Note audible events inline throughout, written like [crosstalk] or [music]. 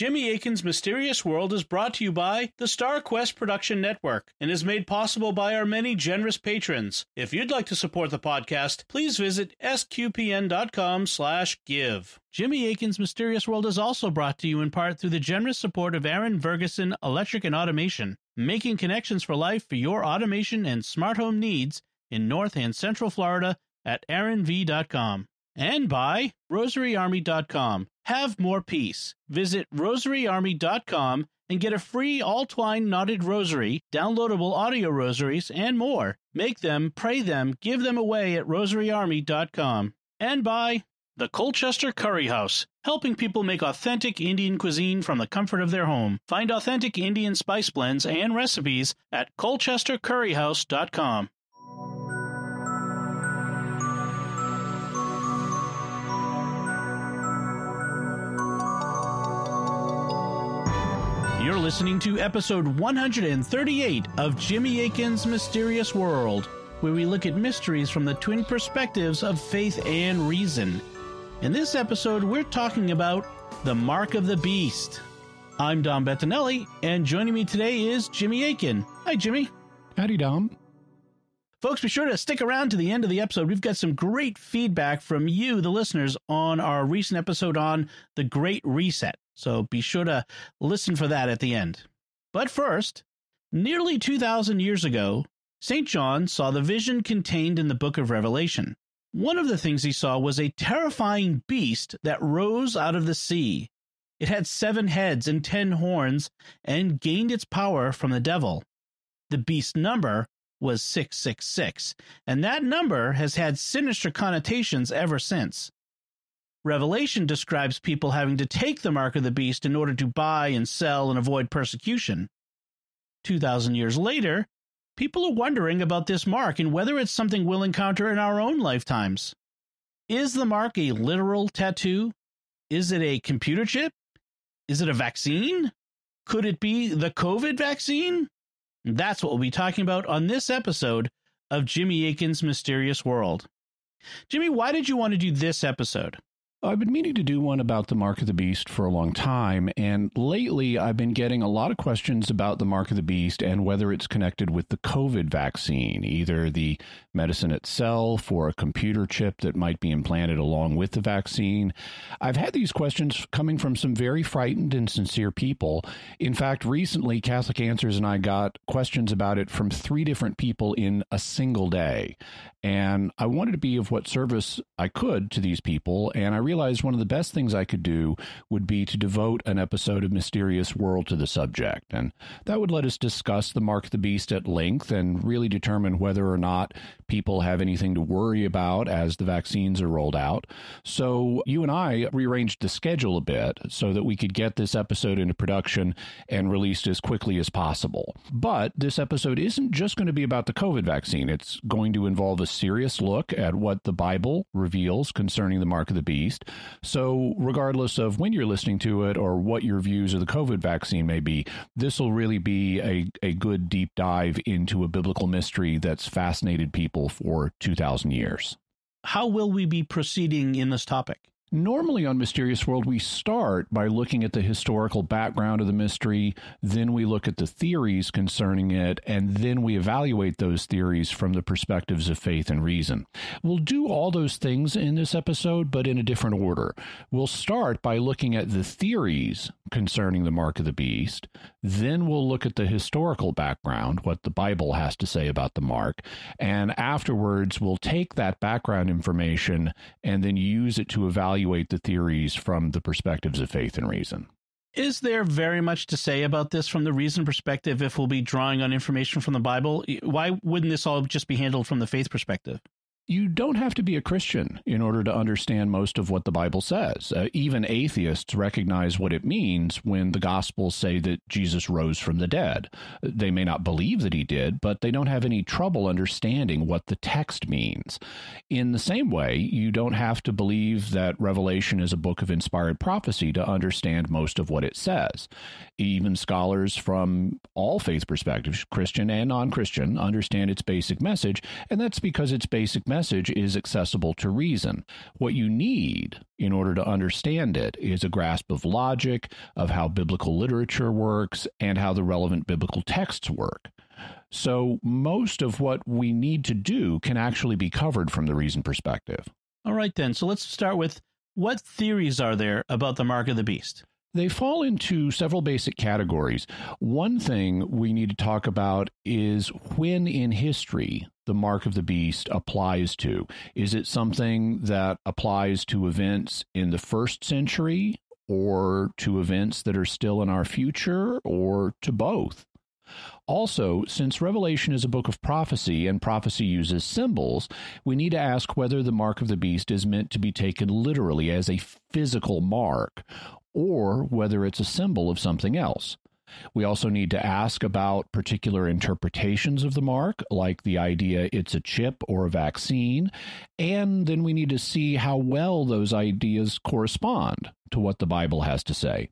Jimmy Aiken's Mysterious World is brought to you by the Star Quest Production Network and is made possible by our many generous patrons. If you'd like to support the podcast, please visit sqpn.com/give. Jimmy Aiken's Mysterious World is also brought to you in part through the generous support of Aaron Ferguson Electric and Automation, making connections for life for your automation and smart home needs in North and Central Florida at aaronv.com and by rosaryarmy.com have more peace. Visit rosaryarmy.com and get a free all twine knotted rosary, downloadable audio rosaries, and more. Make them, pray them, give them away at rosaryarmy.com. And by the Colchester Curry House, helping people make authentic Indian cuisine from the comfort of their home. Find authentic Indian spice blends and recipes at colchestercurryhouse.com. listening to episode 138 of Jimmy Aiken's Mysterious World, where we look at mysteries from the twin perspectives of faith and reason. In this episode, we're talking about the Mark of the Beast. I'm Dom Bettinelli, and joining me today is Jimmy Aiken. Hi, Jimmy. Howdy, Dom. Folks, be sure to stick around to the end of the episode. We've got some great feedback from you, the listeners, on our recent episode on the Great Reset. So be sure to listen for that at the end. But first, nearly 2,000 years ago, St. John saw the vision contained in the book of Revelation. One of the things he saw was a terrifying beast that rose out of the sea. It had seven heads and ten horns and gained its power from the devil. The beast's number was 666, and that number has had sinister connotations ever since. Revelation describes people having to take the mark of the beast in order to buy and sell and avoid persecution. 2,000 years later, people are wondering about this mark and whether it's something we'll encounter in our own lifetimes. Is the mark a literal tattoo? Is it a computer chip? Is it a vaccine? Could it be the COVID vaccine? That's what we'll be talking about on this episode of Jimmy Aiken's Mysterious World. Jimmy, why did you want to do this episode? I've been meaning to do one about the Mark of the Beast for a long time, and lately I've been getting a lot of questions about the Mark of the Beast and whether it's connected with the COVID vaccine, either the medicine itself or a computer chip that might be implanted along with the vaccine. I've had these questions coming from some very frightened and sincere people. In fact, recently Catholic Answers and I got questions about it from three different people in a single day. And I wanted to be of what service I could to these people. And I realized one of the best things I could do would be to devote an episode of Mysterious World to the subject. And that would let us discuss the Mark the Beast at length and really determine whether or not people have anything to worry about as the vaccines are rolled out. So you and I rearranged the schedule a bit so that we could get this episode into production and released as quickly as possible. But this episode isn't just going to be about the COVID vaccine, it's going to involve a serious look at what the Bible reveals concerning the mark of the beast. So, regardless of when you're listening to it or what your views of the COVID vaccine may be, this will really be a, a good deep dive into a biblical mystery that's fascinated people for 2,000 years. How will we be proceeding in this topic? Normally on Mysterious World, we start by looking at the historical background of the mystery, then we look at the theories concerning it, and then we evaluate those theories from the perspectives of faith and reason. We'll do all those things in this episode, but in a different order. We'll start by looking at the theories concerning the Mark of the Beast, then we'll look at the historical background, what the Bible has to say about the Mark, and afterwards, we'll take that background information and then use it to evaluate evaluate the theories from the perspectives of faith and reason. Is there very much to say about this from the reason perspective if we'll be drawing on information from the Bible? Why wouldn't this all just be handled from the faith perspective? you don't have to be a Christian in order to understand most of what the Bible says. Uh, even atheists recognize what it means when the Gospels say that Jesus rose from the dead. They may not believe that he did, but they don't have any trouble understanding what the text means. In the same way, you don't have to believe that Revelation is a book of inspired prophecy to understand most of what it says. Even scholars from all faith perspectives, Christian and non Christian, understand its basic message, and that's because its basic message message is accessible to reason. What you need in order to understand it is a grasp of logic, of how biblical literature works, and how the relevant biblical texts work. So, most of what we need to do can actually be covered from the reason perspective. All right, then. So, let's start with what theories are there about the mark of the beast? They fall into several basic categories. One thing we need to talk about is when in history the mark of the beast applies to. Is it something that applies to events in the first century or to events that are still in our future or to both? Also, since Revelation is a book of prophecy and prophecy uses symbols, we need to ask whether the mark of the beast is meant to be taken literally as a physical mark or whether it's a symbol of something else. We also need to ask about particular interpretations of the mark, like the idea it's a chip or a vaccine, and then we need to see how well those ideas correspond to what the Bible has to say.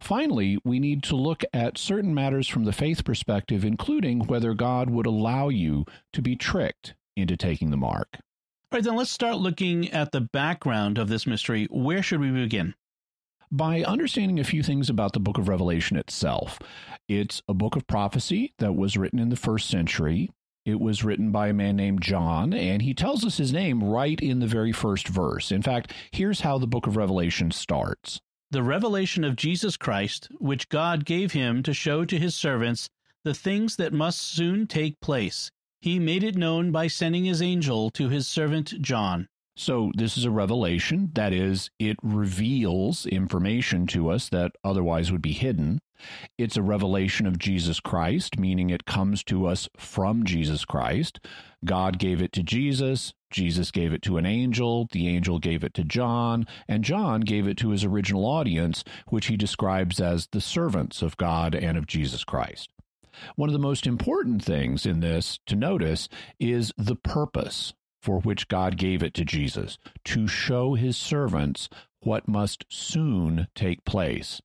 Finally, we need to look at certain matters from the faith perspective, including whether God would allow you to be tricked into taking the mark. All right, then let's start looking at the background of this mystery. Where should we begin? by understanding a few things about the book of Revelation itself. It's a book of prophecy that was written in the first century. It was written by a man named John, and he tells us his name right in the very first verse. In fact, here's how the book of Revelation starts The revelation of Jesus Christ, which God gave him to show to his servants the things that must soon take place. He made it known by sending his angel to his servant John. So, this is a revelation. That is, it reveals information to us that otherwise would be hidden. It's a revelation of Jesus Christ, meaning it comes to us from Jesus Christ. God gave it to Jesus. Jesus gave it to an angel. The angel gave it to John. And John gave it to his original audience, which he describes as the servants of God and of Jesus Christ. One of the most important things in this to notice is the purpose for which God gave it to Jesus, to show his servants what must soon take place.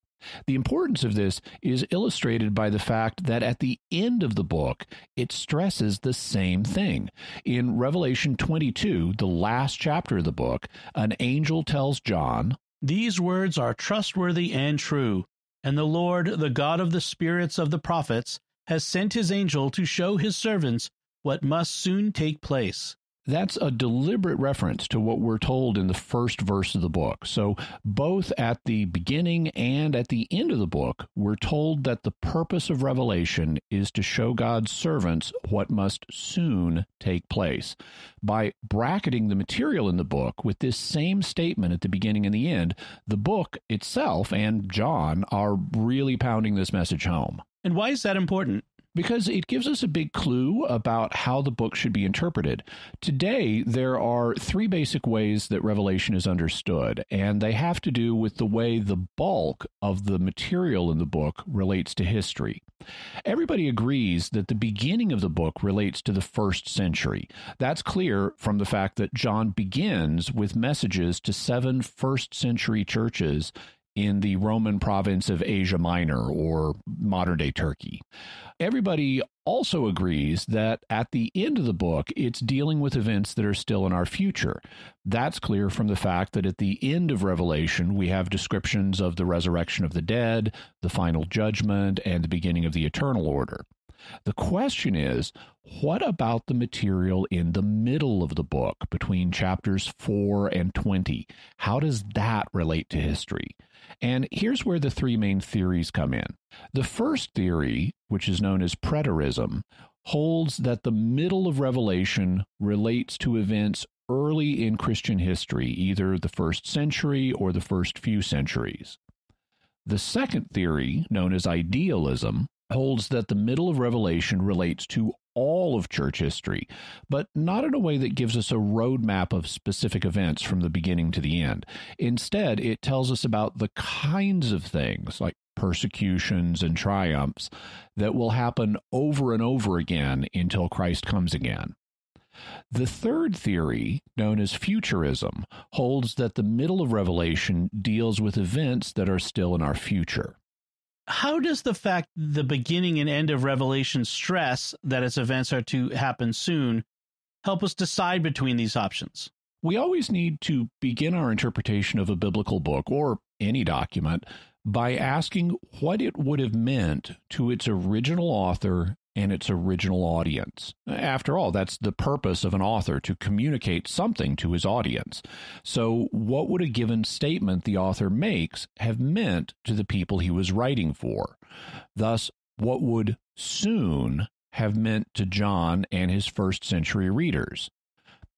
The importance of this is illustrated by the fact that at the end of the book, it stresses the same thing. In Revelation 22, the last chapter of the book, an angel tells John, These words are trustworthy and true, and the Lord, the God of the spirits of the prophets, has sent his angel to show his servants what must soon take place. That's a deliberate reference to what we're told in the first verse of the book. So, both at the beginning and at the end of the book, we're told that the purpose of Revelation is to show God's servants what must soon take place. By bracketing the material in the book with this same statement at the beginning and the end, the book itself and John are really pounding this message home. And why is that important? because it gives us a big clue about how the book should be interpreted. Today, there are three basic ways that Revelation is understood, and they have to do with the way the bulk of the material in the book relates to history. Everybody agrees that the beginning of the book relates to the first century. That's clear from the fact that John begins with messages to seven first century churches in the Roman province of Asia Minor or modern day Turkey. Everybody also agrees that at the end of the book, it's dealing with events that are still in our future. That's clear from the fact that at the end of Revelation, we have descriptions of the resurrection of the dead, the final judgment, and the beginning of the eternal order. The question is what about the material in the middle of the book between chapters 4 and 20? How does that relate to history? And here's where the three main theories come in. The first theory, which is known as preterism, holds that the middle of Revelation relates to events early in Christian history, either the first century or the first few centuries. The second theory, known as idealism, holds that the middle of Revelation relates to all of church history, but not in a way that gives us a roadmap of specific events from the beginning to the end. Instead, it tells us about the kinds of things like persecutions and triumphs that will happen over and over again until Christ comes again. The third theory, known as futurism, holds that the middle of Revelation deals with events that are still in our future how does the fact the beginning and end of Revelation stress that its events are to happen soon help us decide between these options? We always need to begin our interpretation of a biblical book or any document by asking what it would have meant to its original author and its original audience. After all, that's the purpose of an author to communicate something to his audience. So, what would a given statement the author makes have meant to the people he was writing for? Thus, what would soon have meant to John and his first century readers?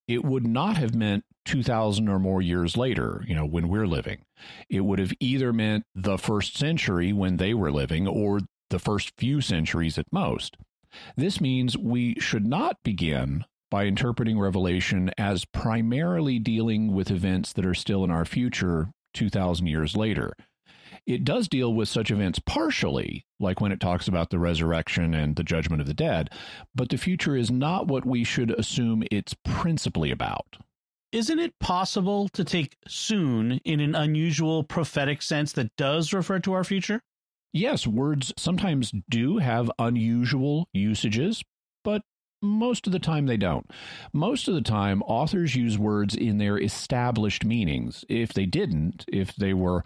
It would not have meant 2000 or more years later, you know, when we're living. It would have either meant the first century when they were living or the first few centuries at most. This means we should not begin by interpreting Revelation as primarily dealing with events that are still in our future 2,000 years later. It does deal with such events partially, like when it talks about the resurrection and the judgment of the dead, but the future is not what we should assume it's principally about. Isn't it possible to take soon in an unusual prophetic sense that does refer to our future? Yes, words sometimes do have unusual usages, but most of the time they don't. Most of the time, authors use words in their established meanings. If they didn't, if they were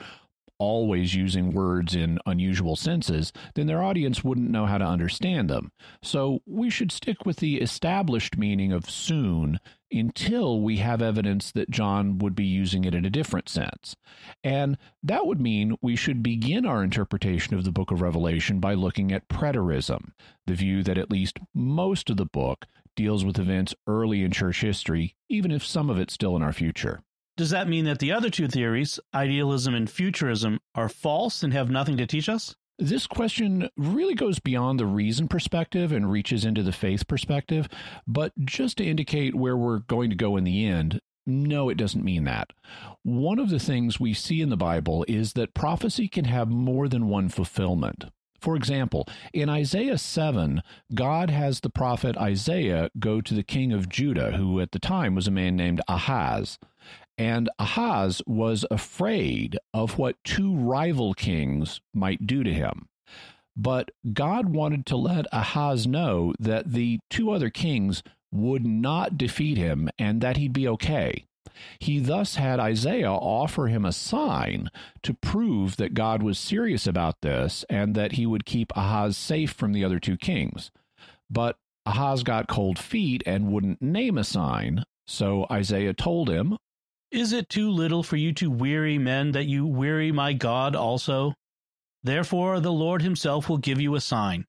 always using words in unusual senses, then their audience wouldn't know how to understand them. So we should stick with the established meaning of soon until we have evidence that John would be using it in a different sense. And that would mean we should begin our interpretation of the book of Revelation by looking at preterism, the view that at least most of the book deals with events early in church history, even if some of it's still in our future. Does that mean that the other two theories, idealism and futurism, are false and have nothing to teach us? This question really goes beyond the reason perspective and reaches into the faith perspective, but just to indicate where we're going to go in the end, no, it doesn't mean that. One of the things we see in the Bible is that prophecy can have more than one fulfillment. For example, in Isaiah 7, God has the prophet Isaiah go to the king of Judah, who at the time was a man named Ahaz. And Ahaz was afraid of what two rival kings might do to him. But God wanted to let Ahaz know that the two other kings would not defeat him and that he'd be okay. He thus had Isaiah offer him a sign to prove that God was serious about this and that he would keep Ahaz safe from the other two kings. But Ahaz got cold feet and wouldn't name a sign, so Isaiah told him, is it too little for you to weary men that you weary my God also? Therefore the Lord himself will give you a sign.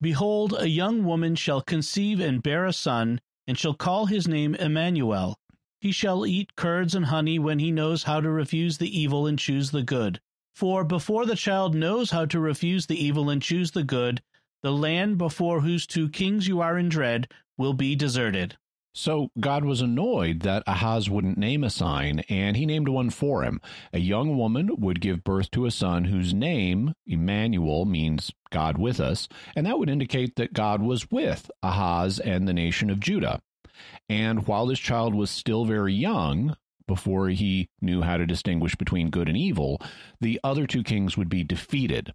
Behold, a young woman shall conceive and bear a son, and shall call his name Emmanuel. He shall eat curds and honey when he knows how to refuse the evil and choose the good. For before the child knows how to refuse the evil and choose the good, the land before whose two kings you are in dread will be deserted. So God was annoyed that Ahaz wouldn't name a sign, and he named one for him. A young woman would give birth to a son whose name, Emmanuel, means God with us, and that would indicate that God was with Ahaz and the nation of Judah. And while this child was still very young, before he knew how to distinguish between good and evil, the other two kings would be defeated.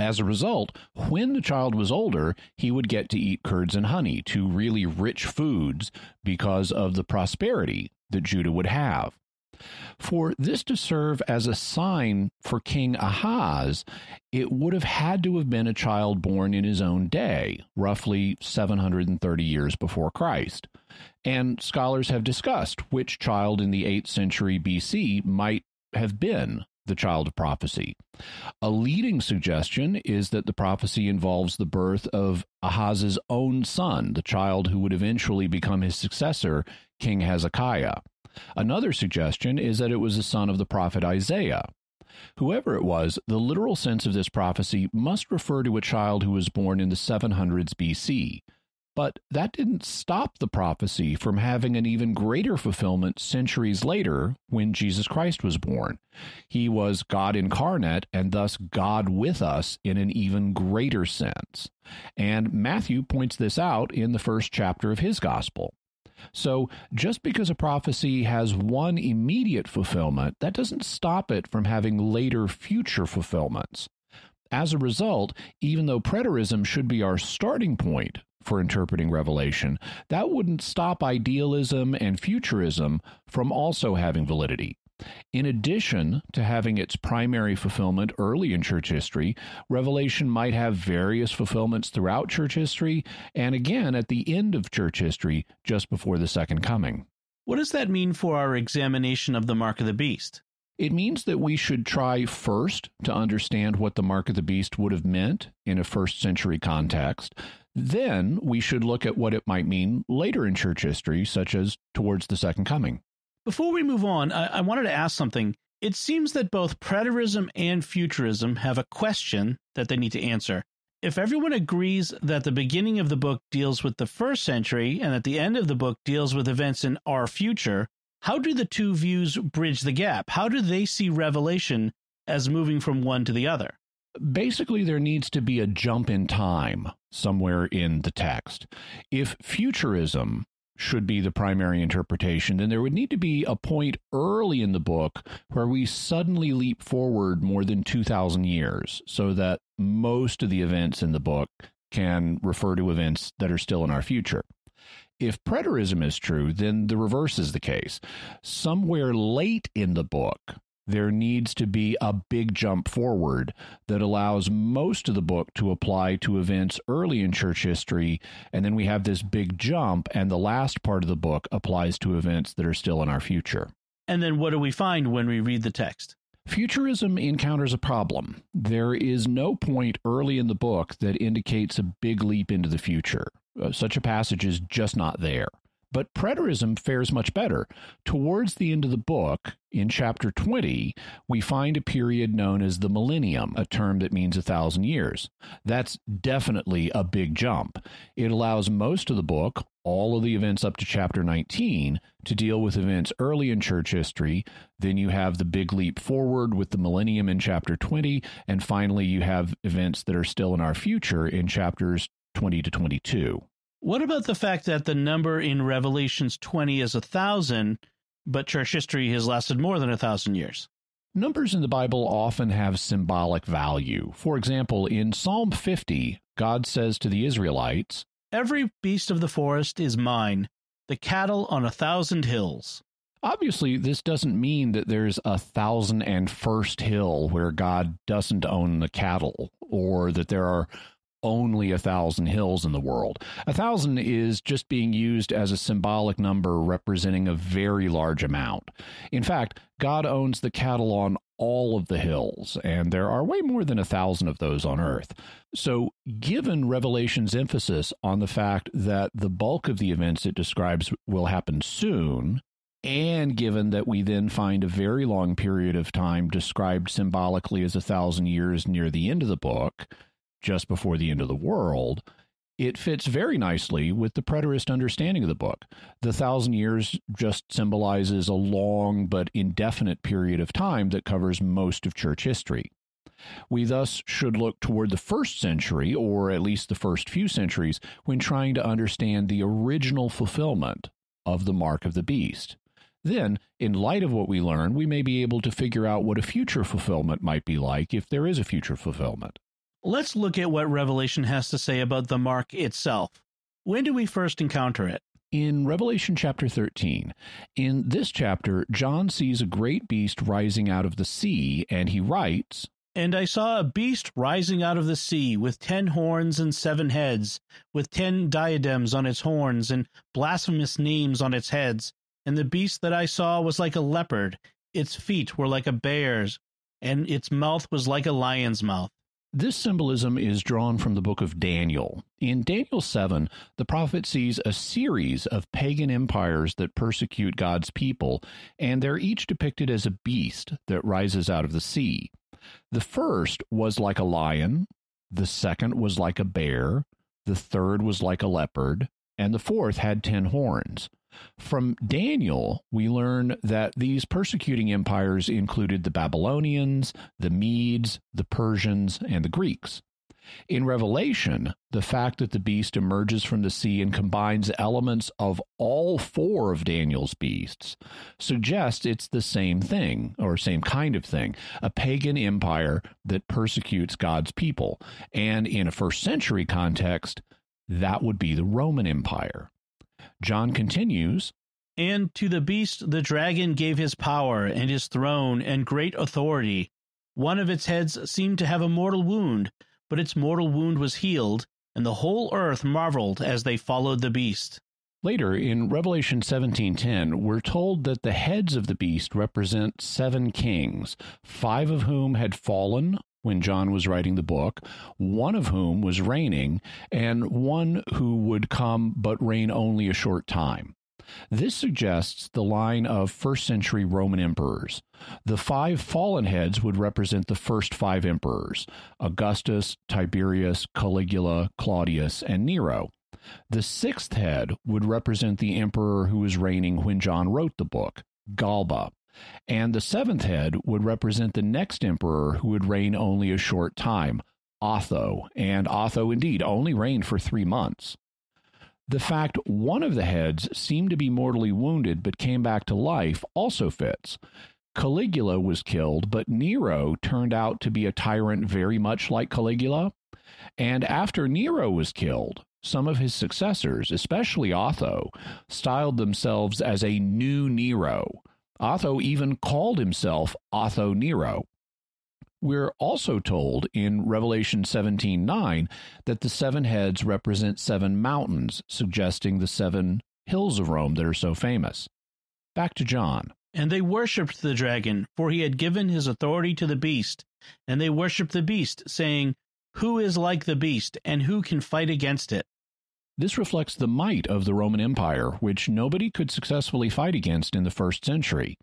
As a result, when the child was older, he would get to eat curds and honey, two really rich foods, because of the prosperity that Judah would have. For this to serve as a sign for King Ahaz, it would have had to have been a child born in his own day, roughly 730 years before Christ. And scholars have discussed which child in the 8th century BC might have been the child of prophecy. A leading suggestion is that the prophecy involves the birth of Ahaz's own son, the child who would eventually become his successor, King Hezekiah. Another suggestion is that it was the son of the prophet Isaiah. Whoever it was, the literal sense of this prophecy must refer to a child who was born in the 700s BC. But that didn't stop the prophecy from having an even greater fulfillment centuries later when Jesus Christ was born. He was God incarnate and thus God with us in an even greater sense. And Matthew points this out in the first chapter of his gospel. So, just because a prophecy has one immediate fulfillment, that doesn't stop it from having later future fulfillments. As a result, even though preterism should be our starting point for interpreting Revelation, that wouldn't stop idealism and futurism from also having validity. In addition to having its primary fulfillment early in church history, Revelation might have various fulfillments throughout church history and again at the end of church history just before the second coming. What does that mean for our examination of the mark of the beast? It means that we should try first to understand what the mark of the beast would have meant in a first century context. Then we should look at what it might mean later in church history, such as towards the second coming. Before we move on, I, I wanted to ask something. It seems that both preterism and futurism have a question that they need to answer. If everyone agrees that the beginning of the book deals with the first century and that the end of the book deals with events in our future, how do the two views bridge the gap? How do they see Revelation as moving from one to the other? Basically, there needs to be a jump in time somewhere in the text. If futurism should be the primary interpretation, then there would need to be a point early in the book where we suddenly leap forward more than 2,000 years so that most of the events in the book can refer to events that are still in our future if preterism is true, then the reverse is the case. Somewhere late in the book, there needs to be a big jump forward that allows most of the book to apply to events early in church history. And then we have this big jump, and the last part of the book applies to events that are still in our future. And then what do we find when we read the text? Futurism encounters a problem. There is no point early in the book that indicates a big leap into the future. Uh, such a passage is just not there. But preterism fares much better. Towards the end of the book, in chapter 20, we find a period known as the millennium, a term that means a thousand years. That's definitely a big jump. It allows most of the book, all of the events up to chapter 19, to deal with events early in church history. Then you have the big leap forward with the millennium in chapter 20. And finally, you have events that are still in our future in chapters 20 to 22. What about the fact that the number in Revelations 20 is a thousand, but church history has lasted more than a thousand years? Numbers in the Bible often have symbolic value. For example, in Psalm 50, God says to the Israelites, Every beast of the forest is mine, the cattle on a thousand hills. Obviously, this doesn't mean that there's a thousand and first hill where God doesn't own the cattle, or that there are only a thousand hills in the world. A thousand is just being used as a symbolic number representing a very large amount. In fact, God owns the cattle on all of the hills, and there are way more than a thousand of those on earth. So, given Revelation's emphasis on the fact that the bulk of the events it describes will happen soon, and given that we then find a very long period of time described symbolically as a thousand years near the end of the book, just before the end of the world, it fits very nicely with the preterist understanding of the book. The thousand years just symbolizes a long but indefinite period of time that covers most of church history. We thus should look toward the first century, or at least the first few centuries, when trying to understand the original fulfillment of the mark of the beast. Then, in light of what we learn, we may be able to figure out what a future fulfillment might be like if there is a future fulfillment. Let's look at what Revelation has to say about the mark itself. When do we first encounter it? In Revelation chapter 13, in this chapter, John sees a great beast rising out of the sea, and he writes, And I saw a beast rising out of the sea, with ten horns and seven heads, with ten diadems on its horns, and blasphemous names on its heads. And the beast that I saw was like a leopard, its feet were like a bear's, and its mouth was like a lion's mouth. This symbolism is drawn from the book of Daniel. In Daniel 7, the prophet sees a series of pagan empires that persecute God's people, and they're each depicted as a beast that rises out of the sea. The first was like a lion, the second was like a bear, the third was like a leopard, and the fourth had ten horns. From Daniel, we learn that these persecuting empires included the Babylonians, the Medes, the Persians, and the Greeks. In Revelation, the fact that the beast emerges from the sea and combines elements of all four of Daniel's beasts suggests it's the same thing, or same kind of thing, a pagan empire that persecutes God's people. And in a first century context, that would be the Roman Empire. John continues And to the beast the dragon gave his power, and his throne, and great authority. One of its heads seemed to have a mortal wound, but its mortal wound was healed, and the whole earth marveled as they followed the beast. Later in Revelation 17:10, we're told that the heads of the beast represent seven kings, five of whom had fallen, when John was writing the book, one of whom was reigning, and one who would come but reign only a short time. This suggests the line of first century Roman emperors. The five fallen heads would represent the first five emperors Augustus, Tiberius, Caligula, Claudius, and Nero. The sixth head would represent the emperor who was reigning when John wrote the book, Galba and the seventh head would represent the next emperor who would reign only a short time, Otho, and Otho indeed only reigned for three months. The fact one of the heads seemed to be mortally wounded but came back to life also fits. Caligula was killed, but Nero turned out to be a tyrant very much like Caligula. And after Nero was killed, some of his successors, especially Otho, styled themselves as a new Nero, Otho even called himself Otho Nero. We're also told in Revelation 17:9 that the seven heads represent seven mountains, suggesting the seven hills of Rome that are so famous. Back to John. And they worshipped the dragon, for he had given his authority to the beast. And they worshipped the beast, saying, Who is like the beast, and who can fight against it? This reflects the might of the Roman Empire, which nobody could successfully fight against in the first century.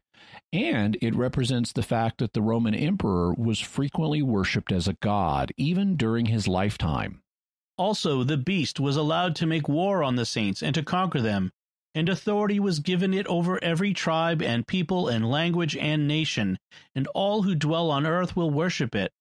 And it represents the fact that the Roman emperor was frequently worshipped as a god, even during his lifetime. Also, the beast was allowed to make war on the saints and to conquer them, and authority was given it over every tribe and people and language and nation, and all who dwell on earth will worship it.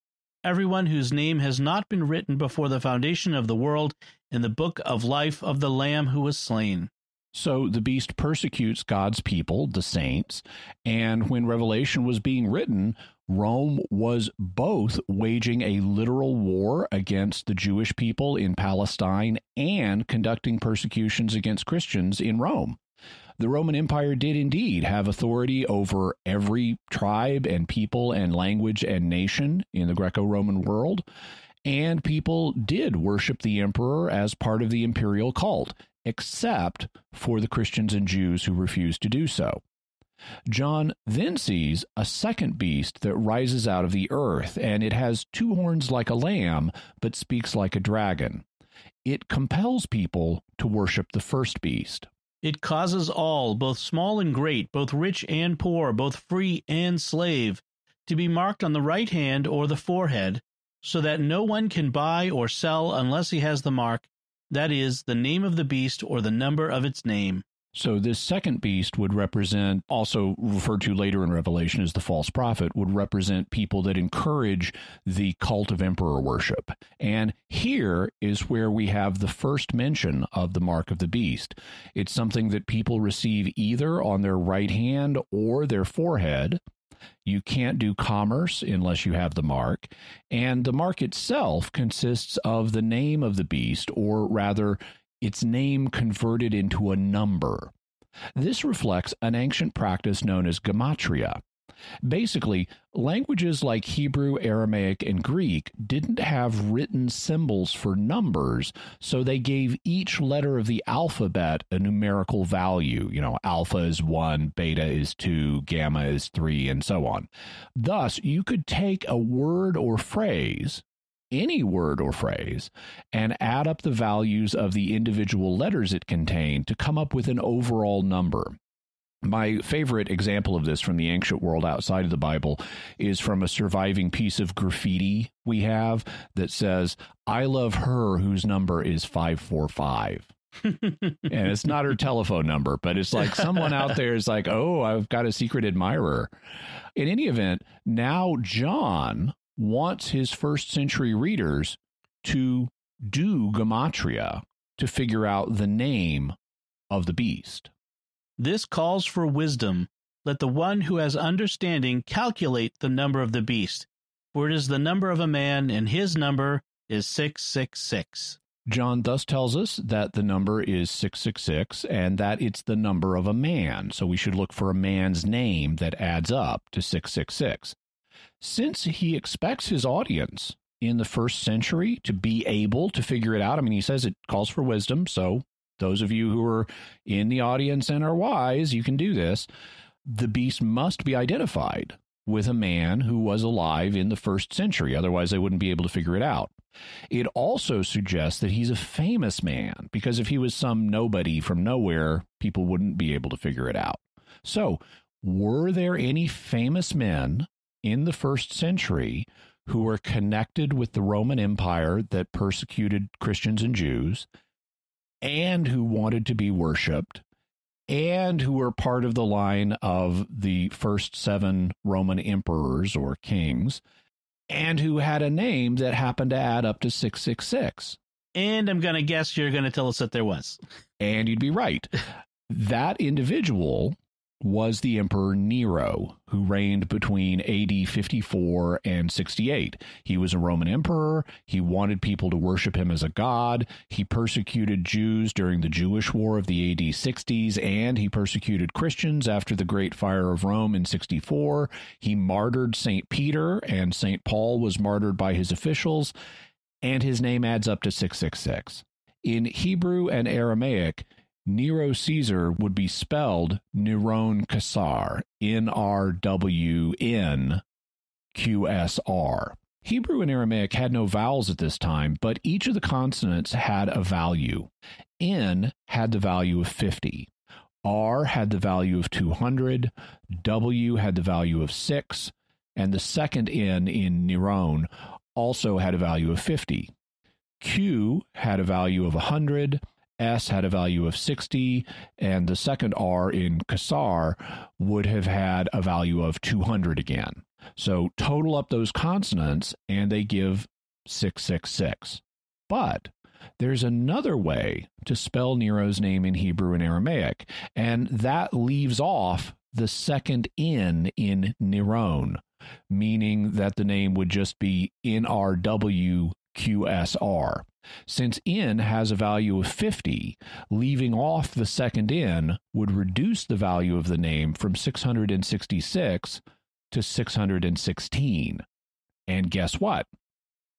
Everyone whose name has not been written before the foundation of the world in the book of life of the Lamb who was slain. So the beast persecutes God's people, the saints. And when Revelation was being written, Rome was both waging a literal war against the Jewish people in Palestine and conducting persecutions against Christians in Rome. The Roman Empire did indeed have authority over every tribe and people and language and nation in the Greco Roman world and people did worship the emperor as part of the imperial cult, except for the Christians and Jews who refused to do so. John then sees a second beast that rises out of the earth, and it has two horns like a lamb, but speaks like a dragon. It compels people to worship the first beast. It causes all, both small and great, both rich and poor, both free and slave, to be marked on the right hand or the forehead, so that no one can buy or sell unless he has the mark, that is, the name of the beast or the number of its name. So, this second beast would represent, also referred to later in Revelation as the false prophet, would represent people that encourage the cult of emperor worship. And here is where we have the first mention of the mark of the beast. It's something that people receive either on their right hand or their forehead. You can't do commerce unless you have the mark. And the mark itself consists of the name of the beast, or rather, its name converted into a number. This reflects an ancient practice known as gematria, Basically, languages like Hebrew, Aramaic, and Greek didn't have written symbols for numbers, so they gave each letter of the alphabet a numerical value. You know, alpha is one, beta is two, gamma is three, and so on. Thus, you could take a word or phrase any word or phrase and add up the values of the individual letters it contained to come up with an overall number my favorite example of this from the ancient world outside of the Bible is from a surviving piece of graffiti we have that says, I love her whose number is 545. and it's not her [laughs] telephone number, but it's like someone out there is like, oh, I've got a secret admirer. In any event, now John wants his first century readers to do Gematria to figure out the name of the beast. This calls for wisdom. Let the one who has understanding calculate the number of the beast, for it is the number of a man, and his number is 666. John thus tells us that the number is 666 and that it's the number of a man, so we should look for a man's name that adds up to 666. Since he expects his audience in the first century to be able to figure it out, I mean, he says it calls for wisdom, so those of you who are in the audience and are wise, you can do this. The beast must be identified with a man who was alive in the first century. Otherwise, they wouldn't be able to figure it out. It also suggests that he's a famous man, because if he was some nobody from nowhere, people wouldn't be able to figure it out. So, were there any famous men in the first century who were connected with the Roman Empire that persecuted Christians and Jews and who wanted to be worshiped and who were part of the line of the first seven Roman emperors or kings and who had a name that happened to add up to 666. And I'm going to guess you're going to tell us that there was. And you'd be right. that individual was the Emperor Nero, who reigned between AD 54 and 68. He was a Roman emperor. He wanted people to worship him as a god. He persecuted Jews during the Jewish War of the AD 60s, and he persecuted Christians after the Great Fire of Rome in 64. He martyred St. Peter, and St. Paul was martyred by his officials, and his name adds up to 666. In Hebrew and Aramaic, Nero Caesar would be spelled Neron Kassar, N R W N Q S R. Hebrew and Aramaic had no vowels at this time, but each of the consonants had a value. N had the value of 50. R had the value of 200, W had the value of 6, and the second N in Neron also had a value of 50. Q had a value of 100, S had a value of 60, and the second R in Kasar would have had a value of 200 again. So total up those consonants, and they give 666. But there's another way to spell Nero's name in Hebrew and Aramaic, and that leaves off the second N in Neron, meaning that the name would just be N R W QSR. Since n has a value of 50, leaving off the second n would reduce the value of the name from 666 to 616. And guess what?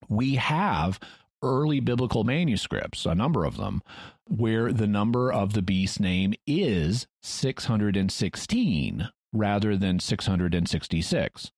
We have early biblical manuscripts, a number of them, where the number of the beast's name is 616 rather than 666.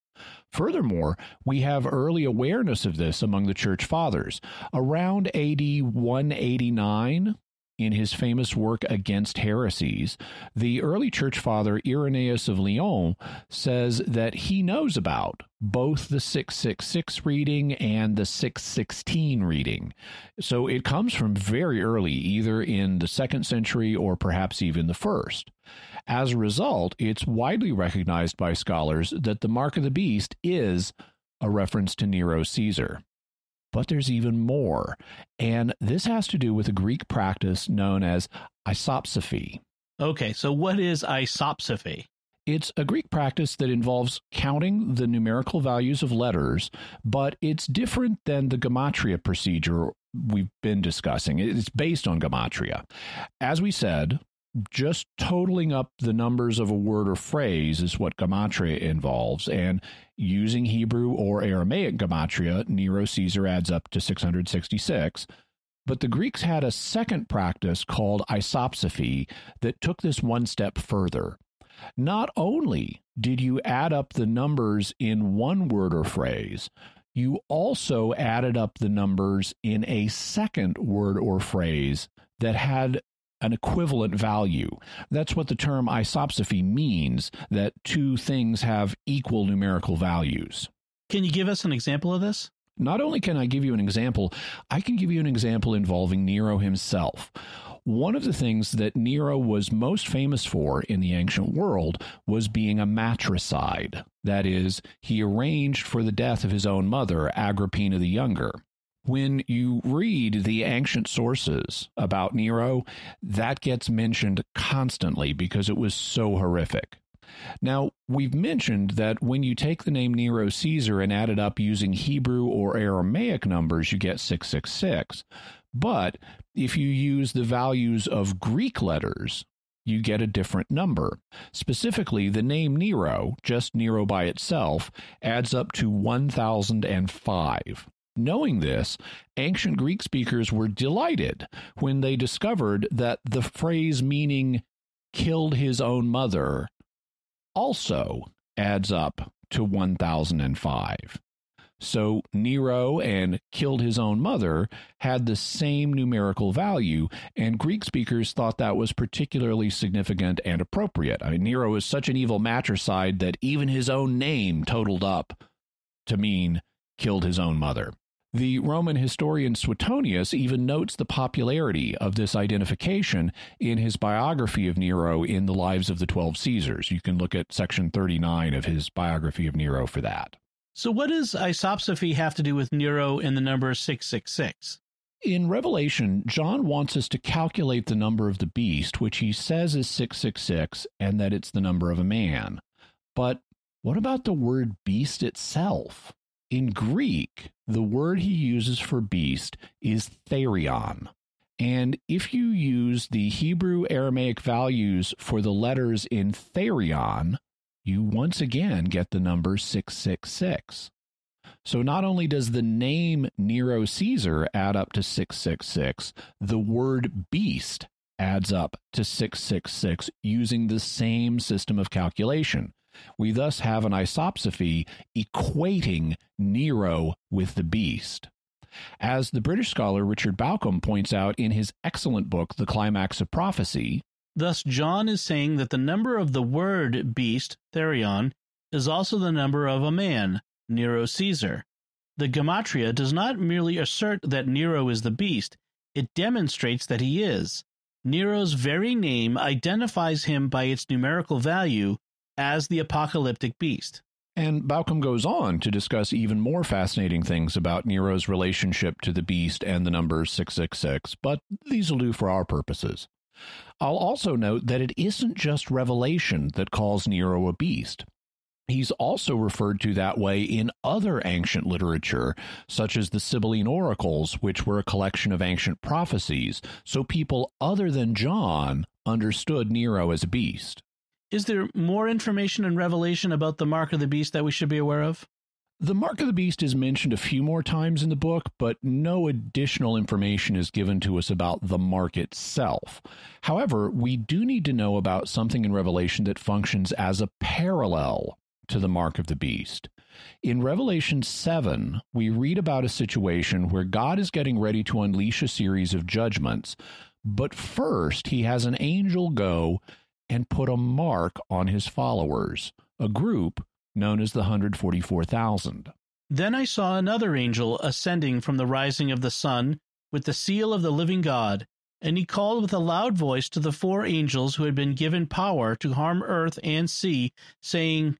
Furthermore, we have early awareness of this among the church fathers. Around AD 189, in his famous work Against Heresies, the early church father Irenaeus of Lyon says that he knows about both the 666 reading and the 616 reading. So it comes from very early, either in the second century or perhaps even the first. As a result, it's widely recognized by scholars that the mark of the beast is a reference to Nero Caesar. But there's even more. And this has to do with a Greek practice known as isopsophy. Okay, so what is isopsophy? It's a Greek practice that involves counting the numerical values of letters, but it's different than the gematria procedure we've been discussing. It's based on gematria. As we said, just totaling up the numbers of a word or phrase is what gematria involves, and using Hebrew or Aramaic gematria, Nero Caesar adds up to 666. But the Greeks had a second practice called isopsophy that took this one step further. Not only did you add up the numbers in one word or phrase, you also added up the numbers in a second word or phrase that had an equivalent value. That's what the term isopsophy means, that two things have equal numerical values. Can you give us an example of this? Not only can I give you an example, I can give you an example involving Nero himself. One of the things that Nero was most famous for in the ancient world was being a matricide. That is, he arranged for the death of his own mother, Agrippina the Younger when you read the ancient sources about Nero, that gets mentioned constantly because it was so horrific. Now, we've mentioned that when you take the name Nero Caesar and add it up using Hebrew or Aramaic numbers, you get 666. But if you use the values of Greek letters, you get a different number. Specifically, the name Nero, just Nero by itself, adds up to 1005. Knowing this, ancient Greek speakers were delighted when they discovered that the phrase meaning killed his own mother also adds up to 1005. So Nero and killed his own mother had the same numerical value, and Greek speakers thought that was particularly significant and appropriate. I mean, Nero is such an evil matricide that even his own name totaled up to mean killed his own mother. The Roman historian Suetonius even notes the popularity of this identification in his biography of Nero in the Lives of the Twelve Caesars. You can look at section 39 of his biography of Nero for that. So, what does isopsophy have to do with Nero and the number 666? In Revelation, John wants us to calculate the number of the beast, which he says is 666, and that it's the number of a man. But what about the word beast itself? In Greek, the word he uses for beast is therion. And if you use the Hebrew Aramaic values for the letters in therion, you once again get the number 666. So not only does the name Nero Caesar add up to 666, the word beast adds up to 666 using the same system of calculation. We thus have an isopsophy equating Nero with the beast. As the British scholar Richard Balcom points out in his excellent book, The Climax of Prophecy, thus John is saying that the number of the word beast, therion, is also the number of a man, Nero Caesar. The Gematria does not merely assert that Nero is the beast, it demonstrates that he is. Nero's very name identifies him by its numerical value, as the apocalyptic beast. And Baucom goes on to discuss even more fascinating things about Nero's relationship to the beast and the number 666, but these will do for our purposes. I'll also note that it isn't just Revelation that calls Nero a beast. He's also referred to that way in other ancient literature, such as the Sibylline Oracles, which were a collection of ancient prophecies, so people other than John understood Nero as a beast. Is there more information in Revelation about the mark of the beast that we should be aware of? The mark of the beast is mentioned a few more times in the book, but no additional information is given to us about the mark itself. However, we do need to know about something in Revelation that functions as a parallel to the mark of the beast. In Revelation 7, we read about a situation where God is getting ready to unleash a series of judgments, but first he has an angel go and put a mark on his followers, a group known as the 144,000. Then I saw another angel ascending from the rising of the sun with the seal of the living God, and he called with a loud voice to the four angels who had been given power to harm earth and sea, saying,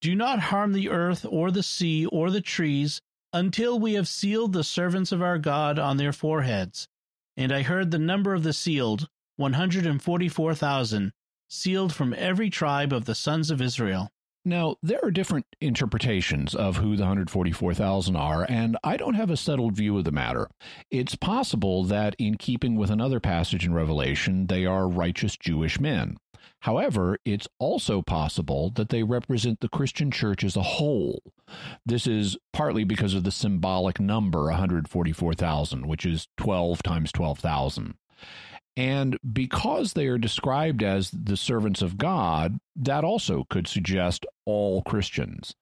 Do not harm the earth or the sea or the trees until we have sealed the servants of our God on their foreheads. And I heard the number of the sealed, 144,000 sealed from every tribe of the sons of Israel. Now, there are different interpretations of who the 144,000 are, and I don't have a settled view of the matter. It's possible that, in keeping with another passage in Revelation, they are righteous Jewish men. However, it's also possible that they represent the Christian church as a whole. This is partly because of the symbolic number 144,000, which is 12 times 12,000. And because they are described as the servants of God, that also could suggest all Christians.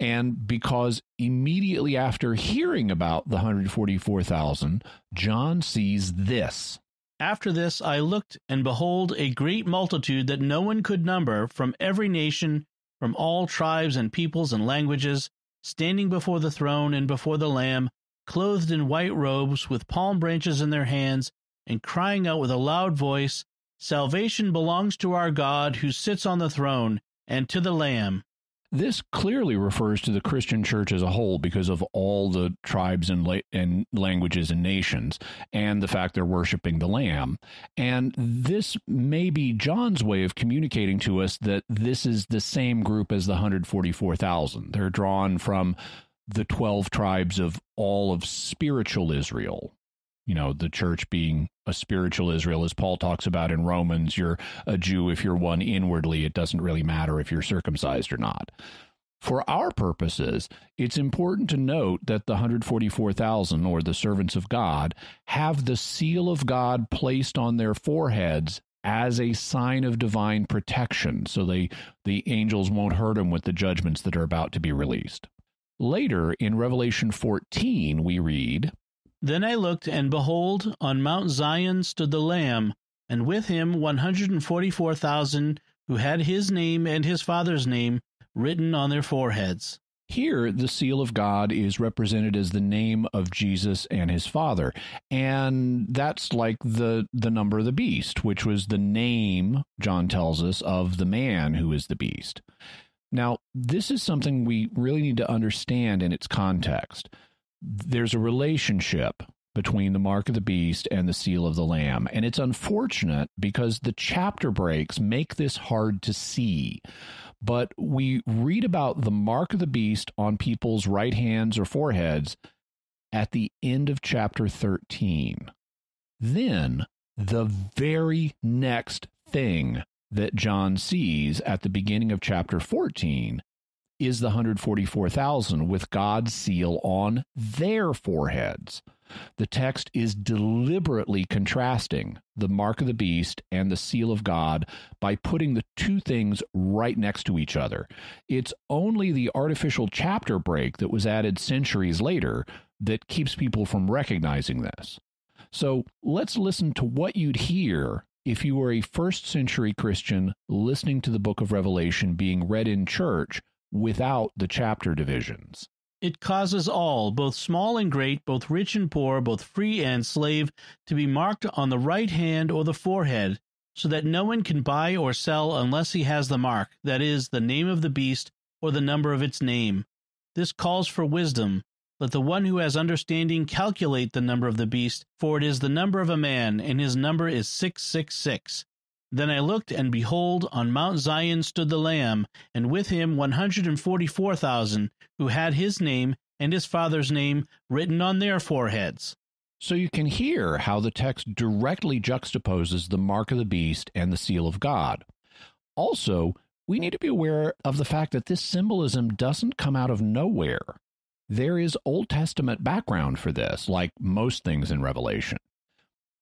And because immediately after hearing about the 144,000, John sees this. After this, I looked, and behold, a great multitude that no one could number from every nation, from all tribes and peoples and languages, standing before the throne and before the Lamb, clothed in white robes, with palm branches in their hands and crying out with a loud voice, Salvation belongs to our God who sits on the throne and to the Lamb. This clearly refers to the Christian church as a whole because of all the tribes and, la- and languages and nations and the fact they're worshiping the Lamb. And this may be John's way of communicating to us that this is the same group as the 144,000. They're drawn from the 12 tribes of all of spiritual Israel, you know, the church being a spiritual Israel, as Paul talks about in Romans, you're a Jew if you're one inwardly. It doesn't really matter if you're circumcised or not. For our purposes, it's important to note that the 144,000, or the servants of God, have the seal of God placed on their foreheads as a sign of divine protection, so they, the angels won't hurt them with the judgments that are about to be released. Later in Revelation 14, we read, then I looked, and behold, on Mount Zion stood the Lamb, and with him one hundred and forty four thousand, who had his name and his father's name written on their foreheads. Here, the seal of God is represented as the name of Jesus and his father. And that's like the, the number of the beast, which was the name, John tells us, of the man who is the beast. Now, this is something we really need to understand in its context there's a relationship between the mark of the beast and the seal of the lamb. And it's unfortunate because the chapter breaks make this hard to see. But we read about the mark of the beast on people's right hands or foreheads at the end of chapter 13. Then the very next thing that John sees at the beginning of chapter 14 is the 144,000 with God's seal on their foreheads. The text is deliberately contrasting the mark of the beast and the seal of God by putting the two things right next to each other. It's only the artificial chapter break that was added centuries later that keeps people from recognizing this. So let's listen to what you'd hear if you were a first century Christian listening to the book of Revelation being read in church without the chapter divisions. It causes all, both small and great, both rich and poor, both free and slave, to be marked on the right hand or the forehead, so that no one can buy or sell unless he has the mark, that is, the name of the beast or the number of its name. This calls for wisdom. Let the one who has understanding calculate the number of the beast, for it is the number of a man, and his number is 666. Then I looked, and behold, on Mount Zion stood the Lamb, and with him one hundred and forty four thousand, who had his name and his father's name written on their foreheads. So you can hear how the text directly juxtaposes the mark of the beast and the seal of God. Also, we need to be aware of the fact that this symbolism doesn't come out of nowhere. There is Old Testament background for this, like most things in Revelation.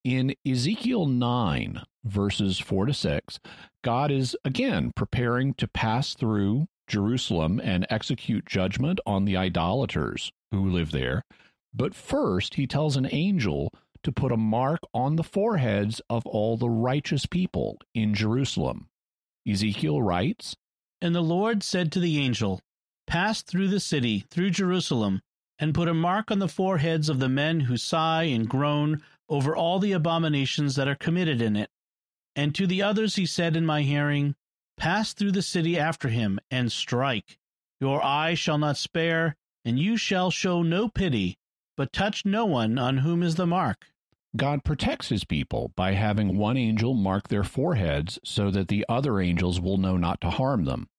In Ezekiel 9, verses 4 to 6, God is again preparing to pass through Jerusalem and execute judgment on the idolaters who live there. But first, he tells an angel to put a mark on the foreheads of all the righteous people in Jerusalem. Ezekiel writes And the Lord said to the angel, Pass through the city, through Jerusalem, and put a mark on the foreheads of the men who sigh and groan over all the abominations that are committed in it. And to the others he said in my hearing, Pass through the city after him, and strike. Your eye shall not spare, and you shall show no pity, but touch no one on whom is the mark. God protects his people by having one angel mark their foreheads so that the other angels will know not to harm them.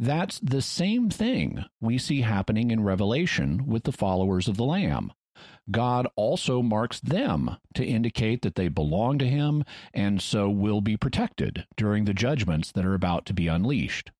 That's the same thing we see happening in Revelation with the followers of the Lamb. God also marks them to indicate that they belong to Him and so will be protected during the judgments that are about to be unleashed.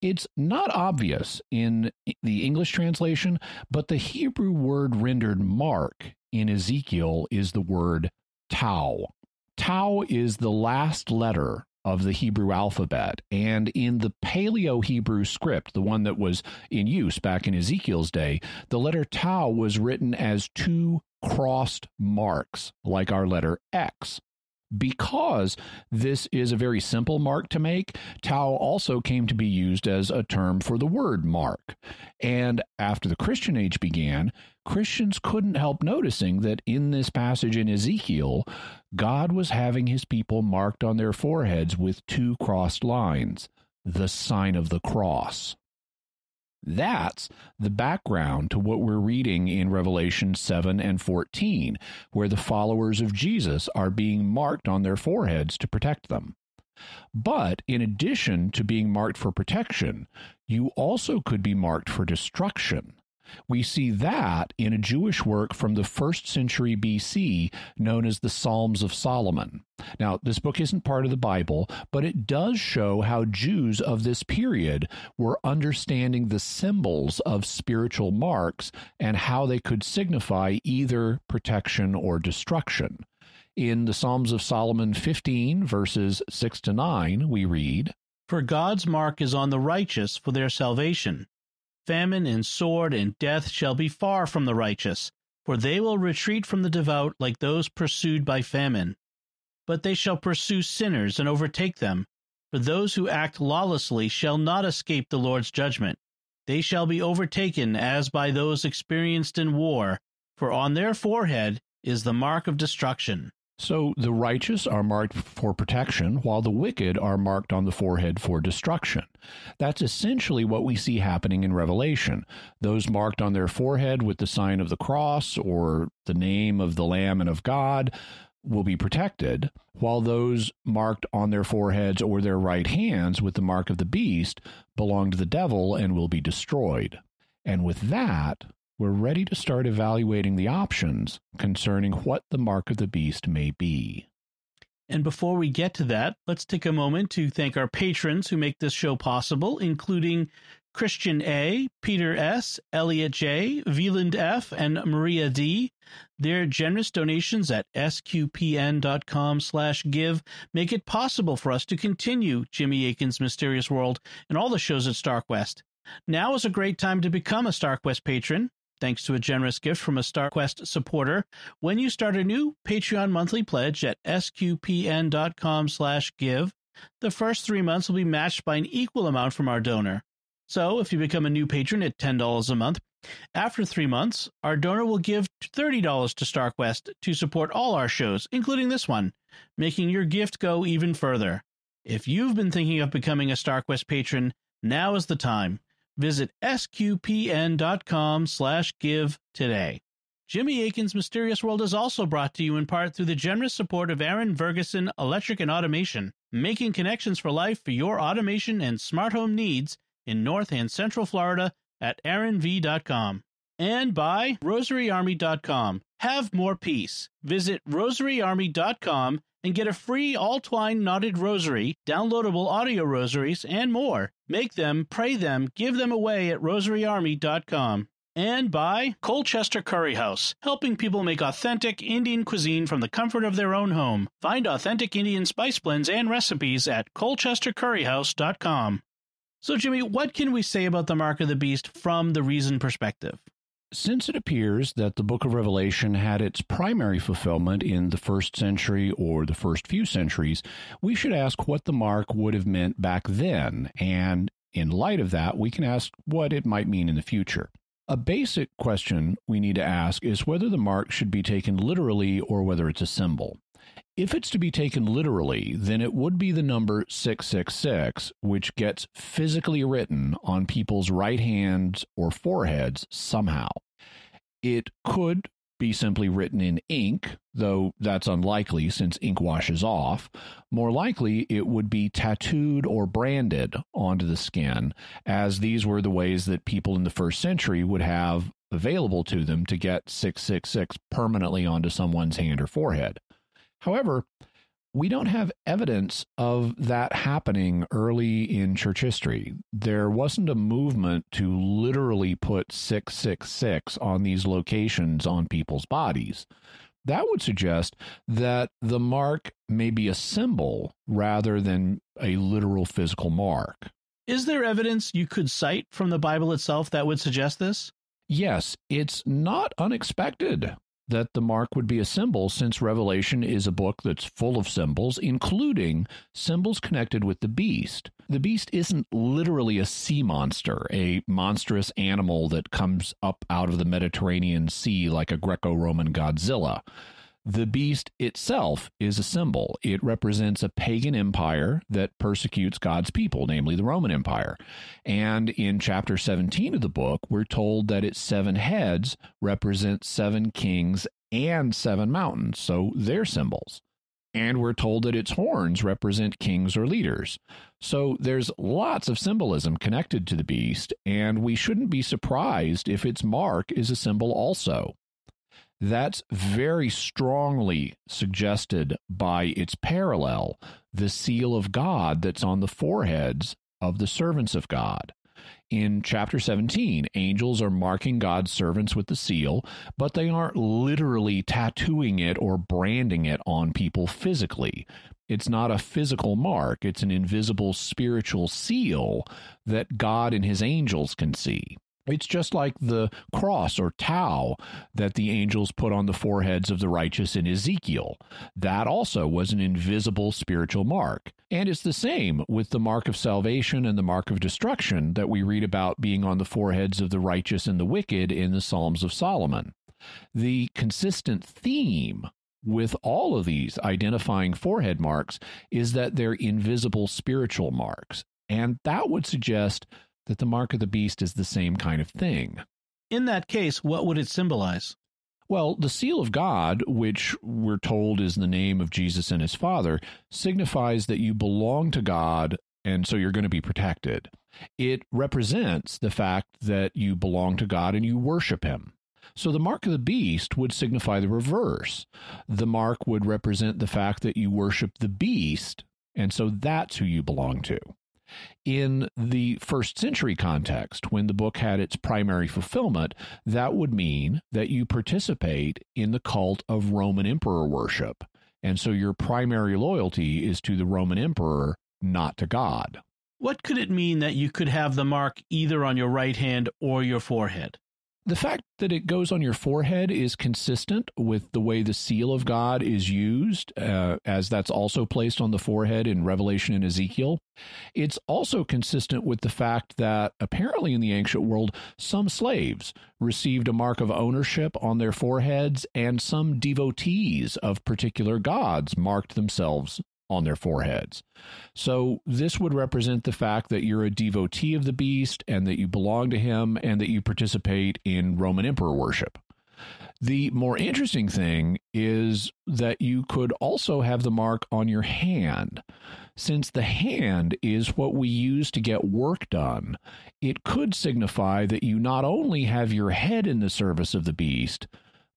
It's not obvious in the English translation, but the Hebrew word rendered mark in Ezekiel is the word tau. Tau is the last letter of the Hebrew alphabet. And in the Paleo Hebrew script, the one that was in use back in Ezekiel's day, the letter Tau was written as two crossed marks, like our letter X because this is a very simple mark to make, tau also came to be used as a term for the word mark. And after the Christian age began, Christians couldn't help noticing that in this passage in Ezekiel, God was having his people marked on their foreheads with two crossed lines, the sign of the cross. That's the background to what we're reading in Revelation 7 and 14, where the followers of Jesus are being marked on their foreheads to protect them. But in addition to being marked for protection, you also could be marked for destruction. We see that in a Jewish work from the first century BC known as the Psalms of Solomon. Now, this book isn't part of the Bible, but it does show how Jews of this period were understanding the symbols of spiritual marks and how they could signify either protection or destruction. In the Psalms of Solomon 15, verses 6 to 9, we read For God's mark is on the righteous for their salvation Famine and sword and death shall be far from the righteous, for they will retreat from the devout like those pursued by famine. But they shall pursue sinners and overtake them, for those who act lawlessly shall not escape the Lord's judgment. They shall be overtaken as by those experienced in war, for on their forehead is the mark of destruction. So the righteous are marked for protection, while the wicked are marked on the forehead for destruction. That's essentially what we see happening in Revelation. Those marked on their forehead with the sign of the cross or the name of the Lamb and of God will be protected, while those marked on their foreheads or their right hands with the mark of the beast belong to the devil and will be destroyed. And with that, we're ready to start evaluating the options concerning what the mark of the beast may be. And before we get to that, let's take a moment to thank our patrons who make this show possible, including Christian A, Peter S, Elliot J, Veland F, and Maria D. Their generous donations at sqpn.com/give make it possible for us to continue Jimmy Aiken's Mysterious World and all the shows at Starquest. Now is a great time to become a Starquest patron. Thanks to a generous gift from a StarQuest supporter when you start a new Patreon monthly pledge at sqpn.com slash give. The first three months will be matched by an equal amount from our donor. So if you become a new patron at $10 a month, after three months, our donor will give $30 to StarQuest to support all our shows, including this one, making your gift go even further. If you've been thinking of becoming a StarQuest patron, now is the time. Visit sqpn.com slash give today. Jimmy Aiken's Mysterious World is also brought to you in part through the generous support of Aaron Ferguson Electric and Automation, making connections for life for your automation and smart home needs in North and Central Florida at aaronv.com and by rosaryarmy.com. Have more peace. Visit rosaryarmy.com and get a free all twine knotted rosary, downloadable audio rosaries, and more. Make them, pray them, give them away at rosaryarmy.com. And by Colchester Curry House, helping people make authentic Indian cuisine from the comfort of their own home. Find authentic Indian spice blends and recipes at colchestercurryhouse.com. So, Jimmy, what can we say about the mark of the beast from the reason perspective? Since it appears that the book of Revelation had its primary fulfillment in the first century or the first few centuries, we should ask what the mark would have meant back then. And in light of that, we can ask what it might mean in the future. A basic question we need to ask is whether the mark should be taken literally or whether it's a symbol. If it's to be taken literally, then it would be the number 666, which gets physically written on people's right hands or foreheads somehow. It could be simply written in ink, though that's unlikely since ink washes off. More likely, it would be tattooed or branded onto the skin, as these were the ways that people in the first century would have available to them to get 666 permanently onto someone's hand or forehead. However, we don't have evidence of that happening early in church history. There wasn't a movement to literally put 666 on these locations on people's bodies. That would suggest that the mark may be a symbol rather than a literal physical mark. Is there evidence you could cite from the Bible itself that would suggest this? Yes, it's not unexpected that the mark would be a symbol since Revelation is a book that's full of symbols, including symbols connected with the beast. The beast isn't literally a sea monster, a monstrous animal that comes up out of the Mediterranean Sea like a Greco Roman Godzilla. The beast itself is a symbol. It represents a pagan empire that persecutes God's people, namely the Roman Empire. And in chapter 17 of the book, we're told that its seven heads represent seven kings and seven mountains, so they're symbols. And we're told that its horns represent kings or leaders. So there's lots of symbolism connected to the beast, and we shouldn't be surprised if its mark is a symbol also. That's very strongly suggested by its parallel, the seal of God that's on the foreheads of the servants of God. In chapter 17, angels are marking God's servants with the seal, but they aren't literally tattooing it or branding it on people physically. It's not a physical mark, it's an invisible spiritual seal that God and his angels can see. It's just like the cross or tau that the angels put on the foreheads of the righteous in Ezekiel. That also was an invisible spiritual mark. And it's the same with the mark of salvation and the mark of destruction that we read about being on the foreheads of the righteous and the wicked in the Psalms of Solomon. The consistent theme with all of these identifying forehead marks is that they're invisible spiritual marks. And that would suggest that the mark of the beast is the same kind of thing. In that case, what would it symbolize? Well, the seal of God, which we're told is the name of Jesus and his Father, signifies that you belong to God and so you're going to be protected. It represents the fact that you belong to God and you worship him. So the mark of the beast would signify the reverse. The mark would represent the fact that you worship the beast, and so that's who you belong to. In the first century context, when the book had its primary fulfillment, that would mean that you participate in the cult of Roman emperor worship. And so your primary loyalty is to the Roman emperor, not to God. What could it mean that you could have the mark either on your right hand or your forehead? the fact that it goes on your forehead is consistent with the way the seal of God is used, uh, as that's also placed on the forehead in Revelation and Ezekiel. It's also consistent with the fact that apparently in the ancient world, some slaves received a mark of ownership on their foreheads, and some devotees of particular gods marked themselves on their foreheads. So, this would represent the fact that you're a devotee of the beast and that you belong to him and that you participate in Roman emperor worship. The more interesting thing is that you could also have the mark on your hand. Since the hand is what we use to get work done, it could signify that you not only have your head in the service of the beast,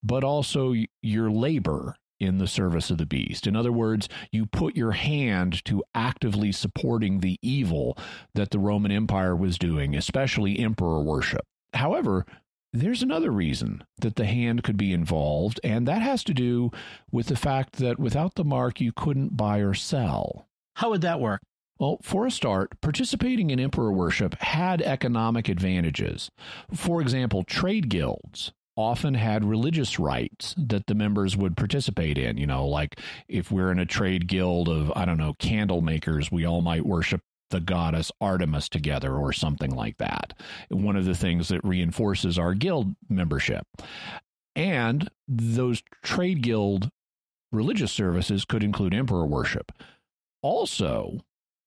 but also your labor in the service of the beast. In other words, you put your hand to actively supporting the evil that the Roman Empire was doing, especially emperor worship. However, there's another reason that the hand could be involved, and that has to do with the fact that without the mark, you couldn't buy or sell. How would that work? Well, for a start, participating in emperor worship had economic advantages. For example, trade guilds often had religious rites that the members would participate in. You know, like if we're in a trade guild of, I don't know, candle makers, we all might worship the goddess Artemis together or something like that. One of the things that reinforces our guild membership. And those trade guild religious services could include emperor worship. Also,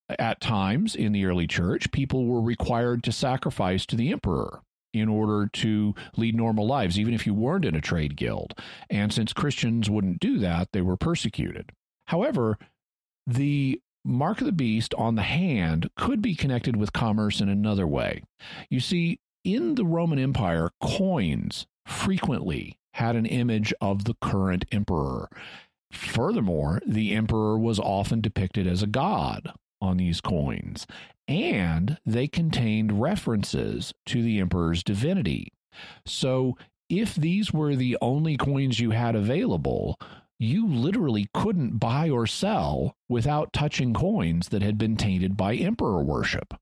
at times in the early church, people were required to sacrifice to the emperor in order to lead normal lives, even if you weren't in a trade guild. And since Christians wouldn't do that, they were persecuted. However, the mark of the beast on the hand could be connected with commerce in another way. You see, in the Roman Empire, coins frequently had an image of the current emperor. Furthermore, the emperor was often depicted as a god, on these coins, and they contained references to the emperor's divinity. So, if these were the only coins you had available, you literally couldn't buy or sell without touching coins that had been tainted by emperor worship.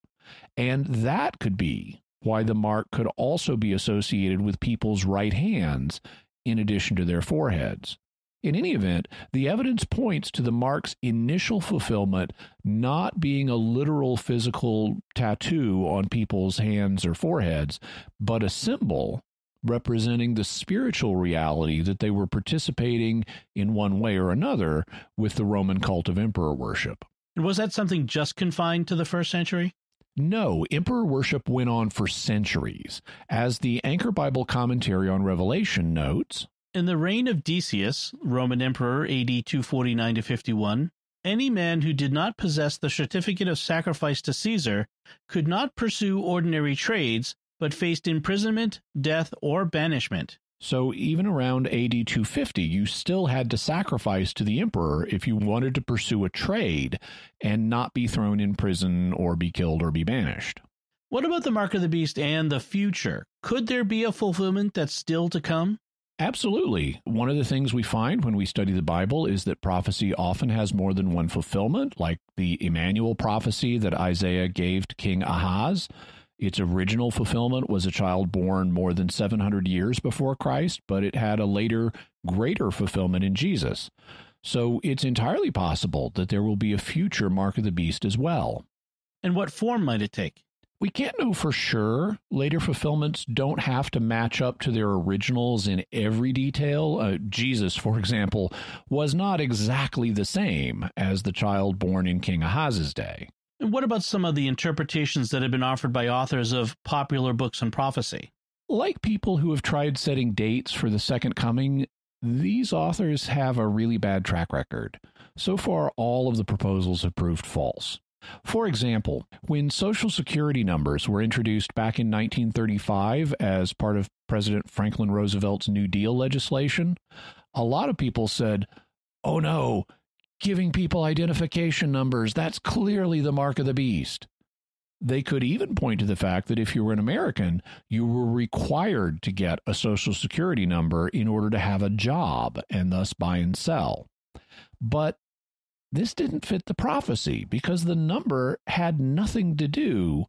And that could be why the mark could also be associated with people's right hands in addition to their foreheads. In any event, the evidence points to the mark's initial fulfillment not being a literal physical tattoo on people's hands or foreheads, but a symbol representing the spiritual reality that they were participating in one way or another with the Roman cult of emperor worship. And was that something just confined to the first century? No, emperor worship went on for centuries. As the Anchor Bible commentary on Revelation notes, in the reign of Decius, Roman Emperor AD 249 to 51, any man who did not possess the certificate of sacrifice to Caesar could not pursue ordinary trades, but faced imprisonment, death, or banishment. So even around AD 250, you still had to sacrifice to the emperor if you wanted to pursue a trade and not be thrown in prison or be killed or be banished. What about the mark of the beast and the future? Could there be a fulfillment that's still to come? Absolutely. One of the things we find when we study the Bible is that prophecy often has more than one fulfillment, like the Emmanuel prophecy that Isaiah gave to King Ahaz. Its original fulfillment was a child born more than 700 years before Christ, but it had a later, greater fulfillment in Jesus. So it's entirely possible that there will be a future mark of the beast as well. And what form might it take? We can't know for sure. Later fulfillments don't have to match up to their originals in every detail. Uh, Jesus, for example, was not exactly the same as the child born in King Ahaz's day. And what about some of the interpretations that have been offered by authors of popular books on prophecy? Like people who have tried setting dates for the second coming, these authors have a really bad track record. So far, all of the proposals have proved false. For example, when Social Security numbers were introduced back in 1935 as part of President Franklin Roosevelt's New Deal legislation, a lot of people said, oh no, giving people identification numbers, that's clearly the mark of the beast. They could even point to the fact that if you were an American, you were required to get a Social Security number in order to have a job and thus buy and sell. But this didn't fit the prophecy because the number had nothing to do,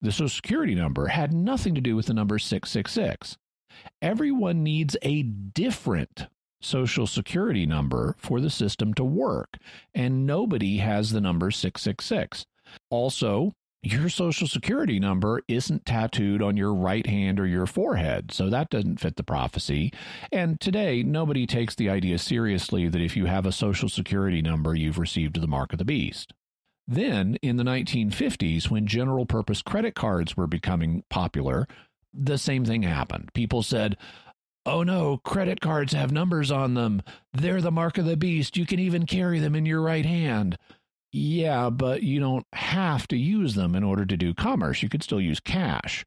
the Social Security number had nothing to do with the number 666. Everyone needs a different Social Security number for the system to work, and nobody has the number 666. Also, your social security number isn't tattooed on your right hand or your forehead. So that doesn't fit the prophecy. And today, nobody takes the idea seriously that if you have a social security number, you've received the mark of the beast. Then, in the 1950s, when general purpose credit cards were becoming popular, the same thing happened. People said, Oh no, credit cards have numbers on them. They're the mark of the beast. You can even carry them in your right hand. Yeah, but you don't have to use them in order to do commerce. You could still use cash.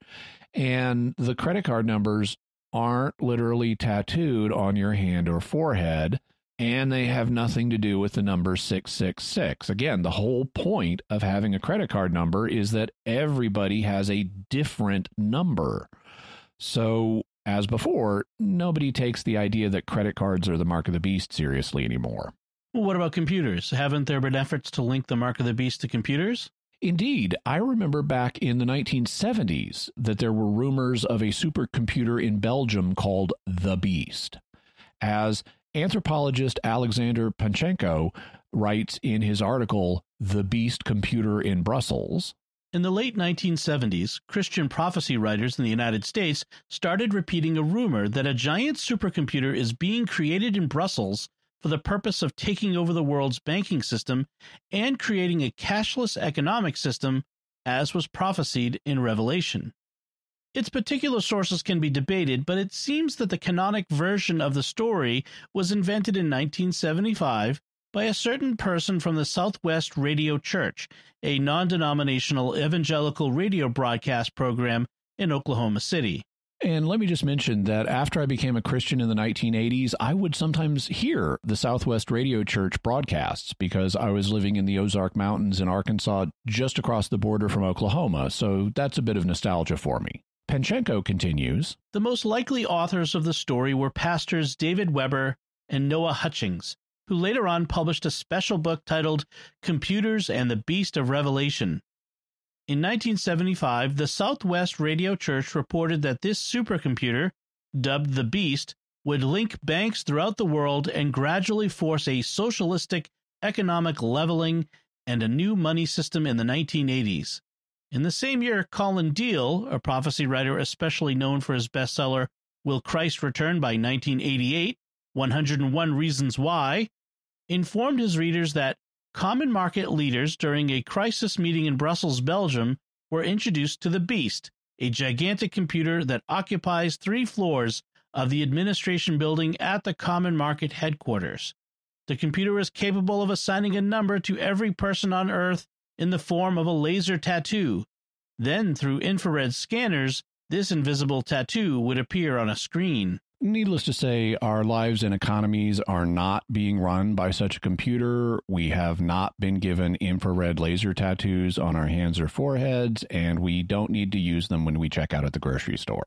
And the credit card numbers aren't literally tattooed on your hand or forehead, and they have nothing to do with the number 666. Again, the whole point of having a credit card number is that everybody has a different number. So, as before, nobody takes the idea that credit cards are the mark of the beast seriously anymore what about computers? Haven't there been efforts to link the Mark of the Beast to computers? Indeed, I remember back in the 1970s that there were rumors of a supercomputer in Belgium called The Beast. As anthropologist Alexander Panchenko writes in his article, The Beast Computer in Brussels. In the late 1970s, Christian prophecy writers in the United States started repeating a rumor that a giant supercomputer is being created in Brussels for the purpose of taking over the world's banking system and creating a cashless economic system, as was prophesied in Revelation. Its particular sources can be debated, but it seems that the canonic version of the story was invented in 1975 by a certain person from the Southwest Radio Church, a non denominational evangelical radio broadcast program in Oklahoma City. And let me just mention that after I became a Christian in the 1980s, I would sometimes hear the Southwest Radio Church broadcasts because I was living in the Ozark Mountains in Arkansas, just across the border from Oklahoma. So that's a bit of nostalgia for me. Panchenko continues The most likely authors of the story were pastors David Weber and Noah Hutchings, who later on published a special book titled Computers and the Beast of Revelation in 1975, the Southwest Radio Church reported that this supercomputer, dubbed the Beast, would link banks throughout the world and gradually force a socialistic economic leveling and a new money system in the 1980s. In the same year, Colin Deal, a prophecy writer especially known for his bestseller Will Christ Return by 1988, 101 Reasons Why, informed his readers that common market leaders during a crisis meeting in Brussels, Belgium, were introduced to the Beast, a gigantic computer that occupies three floors of the administration building at the Common Market headquarters. The computer is capable of assigning a number to every person on Earth in the form of a laser tattoo. Then, through infrared scanners, this invisible tattoo would appear on a screen. Needless to say, our lives and economies are not being run by such a computer. We have not been given infrared laser tattoos on our hands or foreheads, and we don't need to use them when we check out at the grocery store.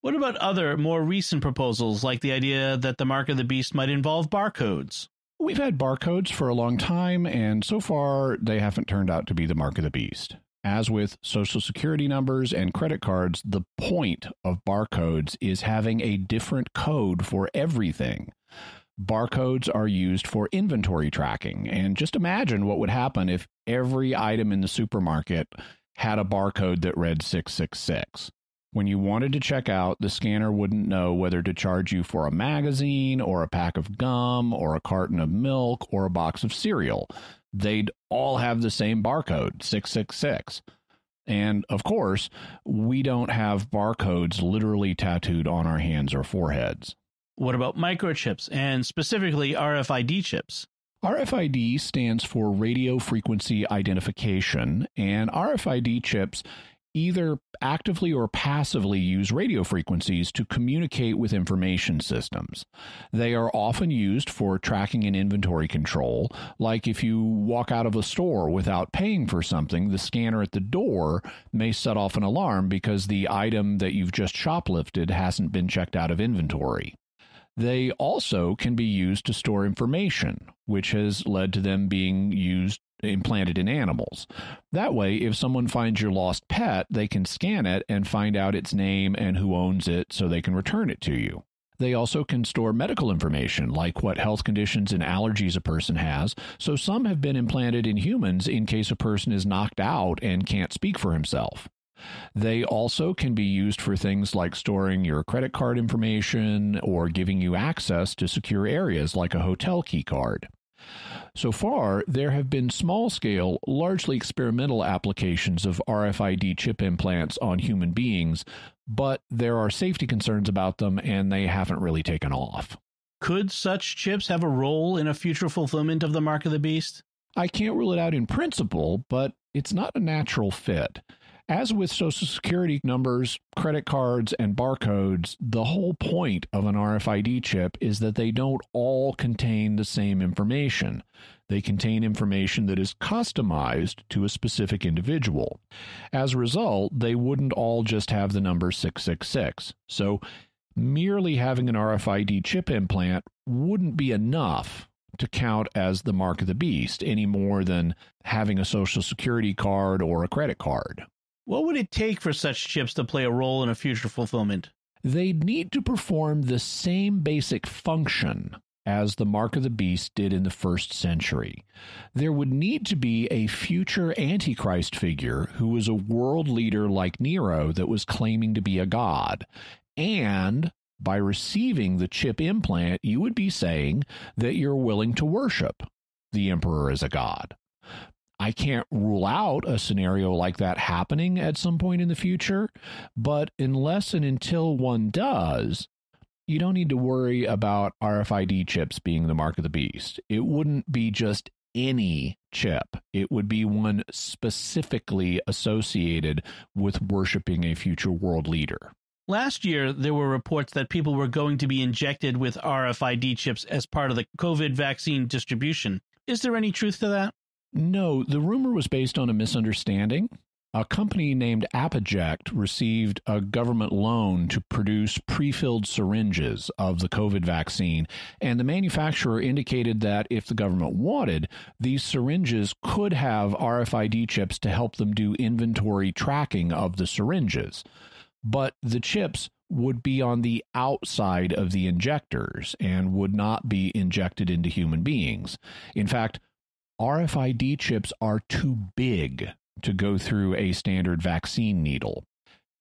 What about other, more recent proposals, like the idea that the Mark of the Beast might involve barcodes? We've had barcodes for a long time, and so far they haven't turned out to be the Mark of the Beast. As with social security numbers and credit cards, the point of barcodes is having a different code for everything. Barcodes are used for inventory tracking. And just imagine what would happen if every item in the supermarket had a barcode that read 666. When you wanted to check out, the scanner wouldn't know whether to charge you for a magazine or a pack of gum or a carton of milk or a box of cereal they'd all have the same barcode 666. And of course, we don't have barcodes literally tattooed on our hands or foreheads. What about microchips and specifically RFID chips? RFID stands for radio frequency identification, and RFID chips either actively or passively use radio frequencies to communicate with information systems. They are often used for tracking and inventory control, like if you walk out of a store without paying for something, the scanner at the door may set off an alarm because the item that you've just shoplifted hasn't been checked out of inventory. They also can be used to store information, which has led to them being used implanted in animals. That way, if someone finds your lost pet, they can scan it and find out its name and who owns it so they can return it to you. They also can store medical information, like what health conditions and allergies a person has, so some have been implanted in humans in case a person is knocked out and can't speak for himself. They also can be used for things like storing your credit card information or giving you access to secure areas like a hotel key card. So far, there have been small scale, largely experimental applications of RFID chip implants on human beings, but there are safety concerns about them and they haven't really taken off. Could such chips have a role in a future fulfillment of the Mark of the Beast? I can't rule it out in principle, but it's not a natural fit. As with Social Security numbers, credit cards, and barcodes, the whole point of an RFID chip is that they don't all contain the same information. They contain information that is customized to a specific individual. As a result, they wouldn't all just have the number 666. So, merely having an RFID chip implant wouldn't be enough to count as the mark of the beast any more than having a social security card or a credit card. What would it take for such chips to play a role in a future fulfillment? They would need to perform the same basic function as the mark of the beast did in the first century. There would need to be a future Antichrist figure who was a world leader like Nero that was claiming to be a god. And by receiving the chip implant, you would be saying that you're willing to worship the emperor as a god. I can't rule out a scenario like that happening at some point in the future, but unless and until one does, you don't need to worry about RFID chips being the mark of the beast. It wouldn't be just any chip, it would be one specifically associated with worshiping a future world leader. Last year, there were reports that people were going to be injected with RFID chips as part of the COVID vaccine distribution. Is there any truth to that? No, the rumor was based on a misunderstanding. A company named Apogect received a government loan to produce pre filled syringes of the COVID vaccine. And the manufacturer indicated that if the government wanted, these syringes could have RFID chips to help them do inventory tracking of the syringes. But the chips would be on the outside of the injectors and would not be injected into human beings. In fact, RFID chips are too big to go through a standard vaccine needle.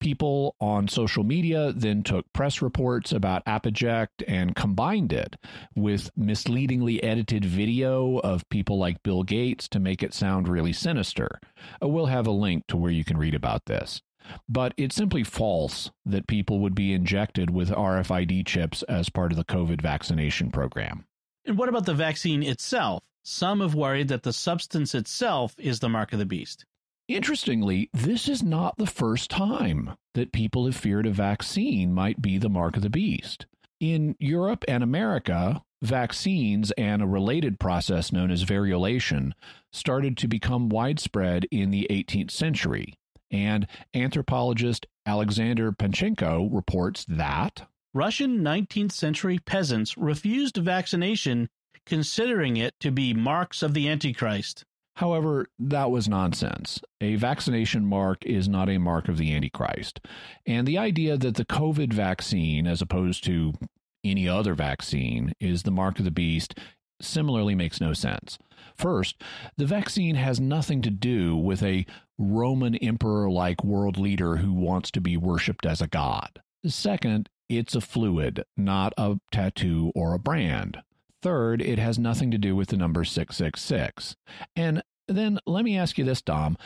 People on social media then took press reports about Apogect and combined it with misleadingly edited video of people like Bill Gates to make it sound really sinister. Uh, we'll have a link to where you can read about this. But it's simply false that people would be injected with RFID chips as part of the COVID vaccination program. And what about the vaccine itself? Some have worried that the substance itself is the mark of the beast. Interestingly, this is not the first time that people have feared a vaccine might be the mark of the beast. In Europe and America, vaccines and a related process known as variolation started to become widespread in the 18th century. And anthropologist Alexander Panchenko reports that Russian 19th century peasants refused vaccination considering it to be marks of the Antichrist. However, that was nonsense. A vaccination mark is not a mark of the Antichrist. And the idea that the COVID vaccine, as opposed to any other vaccine, is the mark of the beast similarly makes no sense. First, the vaccine has nothing to do with a Roman emperor like world leader who wants to be worshiped as a god. Second, it's a fluid, not a tattoo or a brand. Third, it has nothing to do with the number 666. And then let me ask you this, Dom.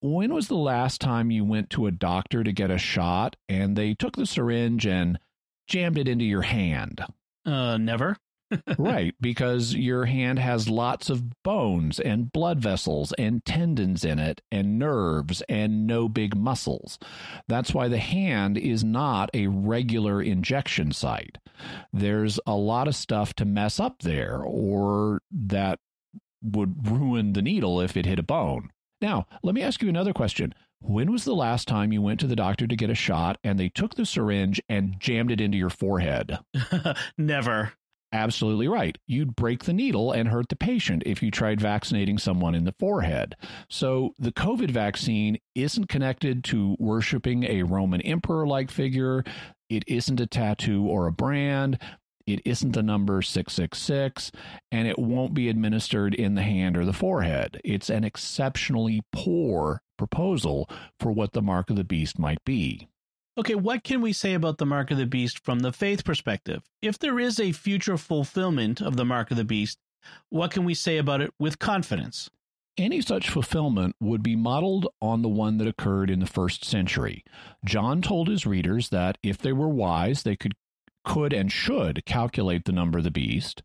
When was the last time you went to a doctor to get a shot and they took the syringe and jammed it into your hand? Uh, never right, because your hand has lots of bones and blood vessels and tendons in it and nerves and no big muscles. That's why the hand is not a regular injection site. There's a lot of stuff to mess up there or that would ruin the needle if it hit a bone. Now, let me ask you another question. When was the last time you went to the doctor to get a shot and they took the syringe and jammed it into your forehead? [laughs] Never absolutely right. You'd break the needle and hurt the patient if you tried vaccinating someone in the forehead. So the COVID vaccine isn't connected to worshiping a Roman emperor like figure. It isn't a tattoo or a brand. It isn't the number 666, and it won't be administered in the hand or the forehead. It's an exceptionally poor proposal for what the mark of the beast might be. Okay, what can we say about the mark of the beast from the faith perspective? If there is a future fulfillment of the mark of the beast, what can we say about it with confidence? Any such fulfillment would be modeled on the one that occurred in the first century. John told his readers that if they were wise, they could could and should calculate the number of the beast,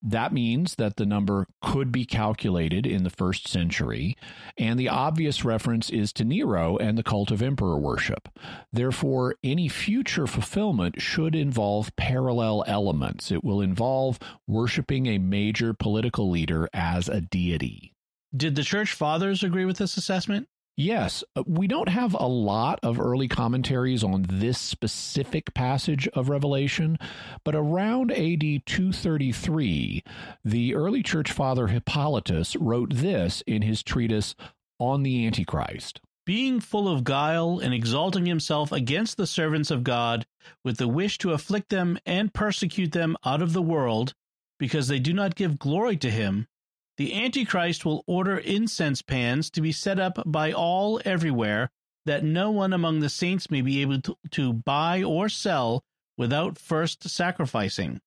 that means that the number could be calculated in the first century, and the obvious reference is to Nero and the cult of emperor worship. Therefore, any future fulfillment should involve parallel elements. It will involve worshiping a major political leader as a deity. Did the church fathers agree with this assessment? Yes, uh, we don't have a lot of early commentaries on this specific passage of Revelation, but around AD 233, the early church father Hippolytus wrote this in his treatise On the Antichrist Being full of guile and exalting himself against the servants of God, with the wish to afflict them and persecute them out of the world, because they do not give glory to him, the Antichrist will order incense pans to be set up by all everywhere, that no one among the saints may be able to, to, buy or sell without first sacrificing.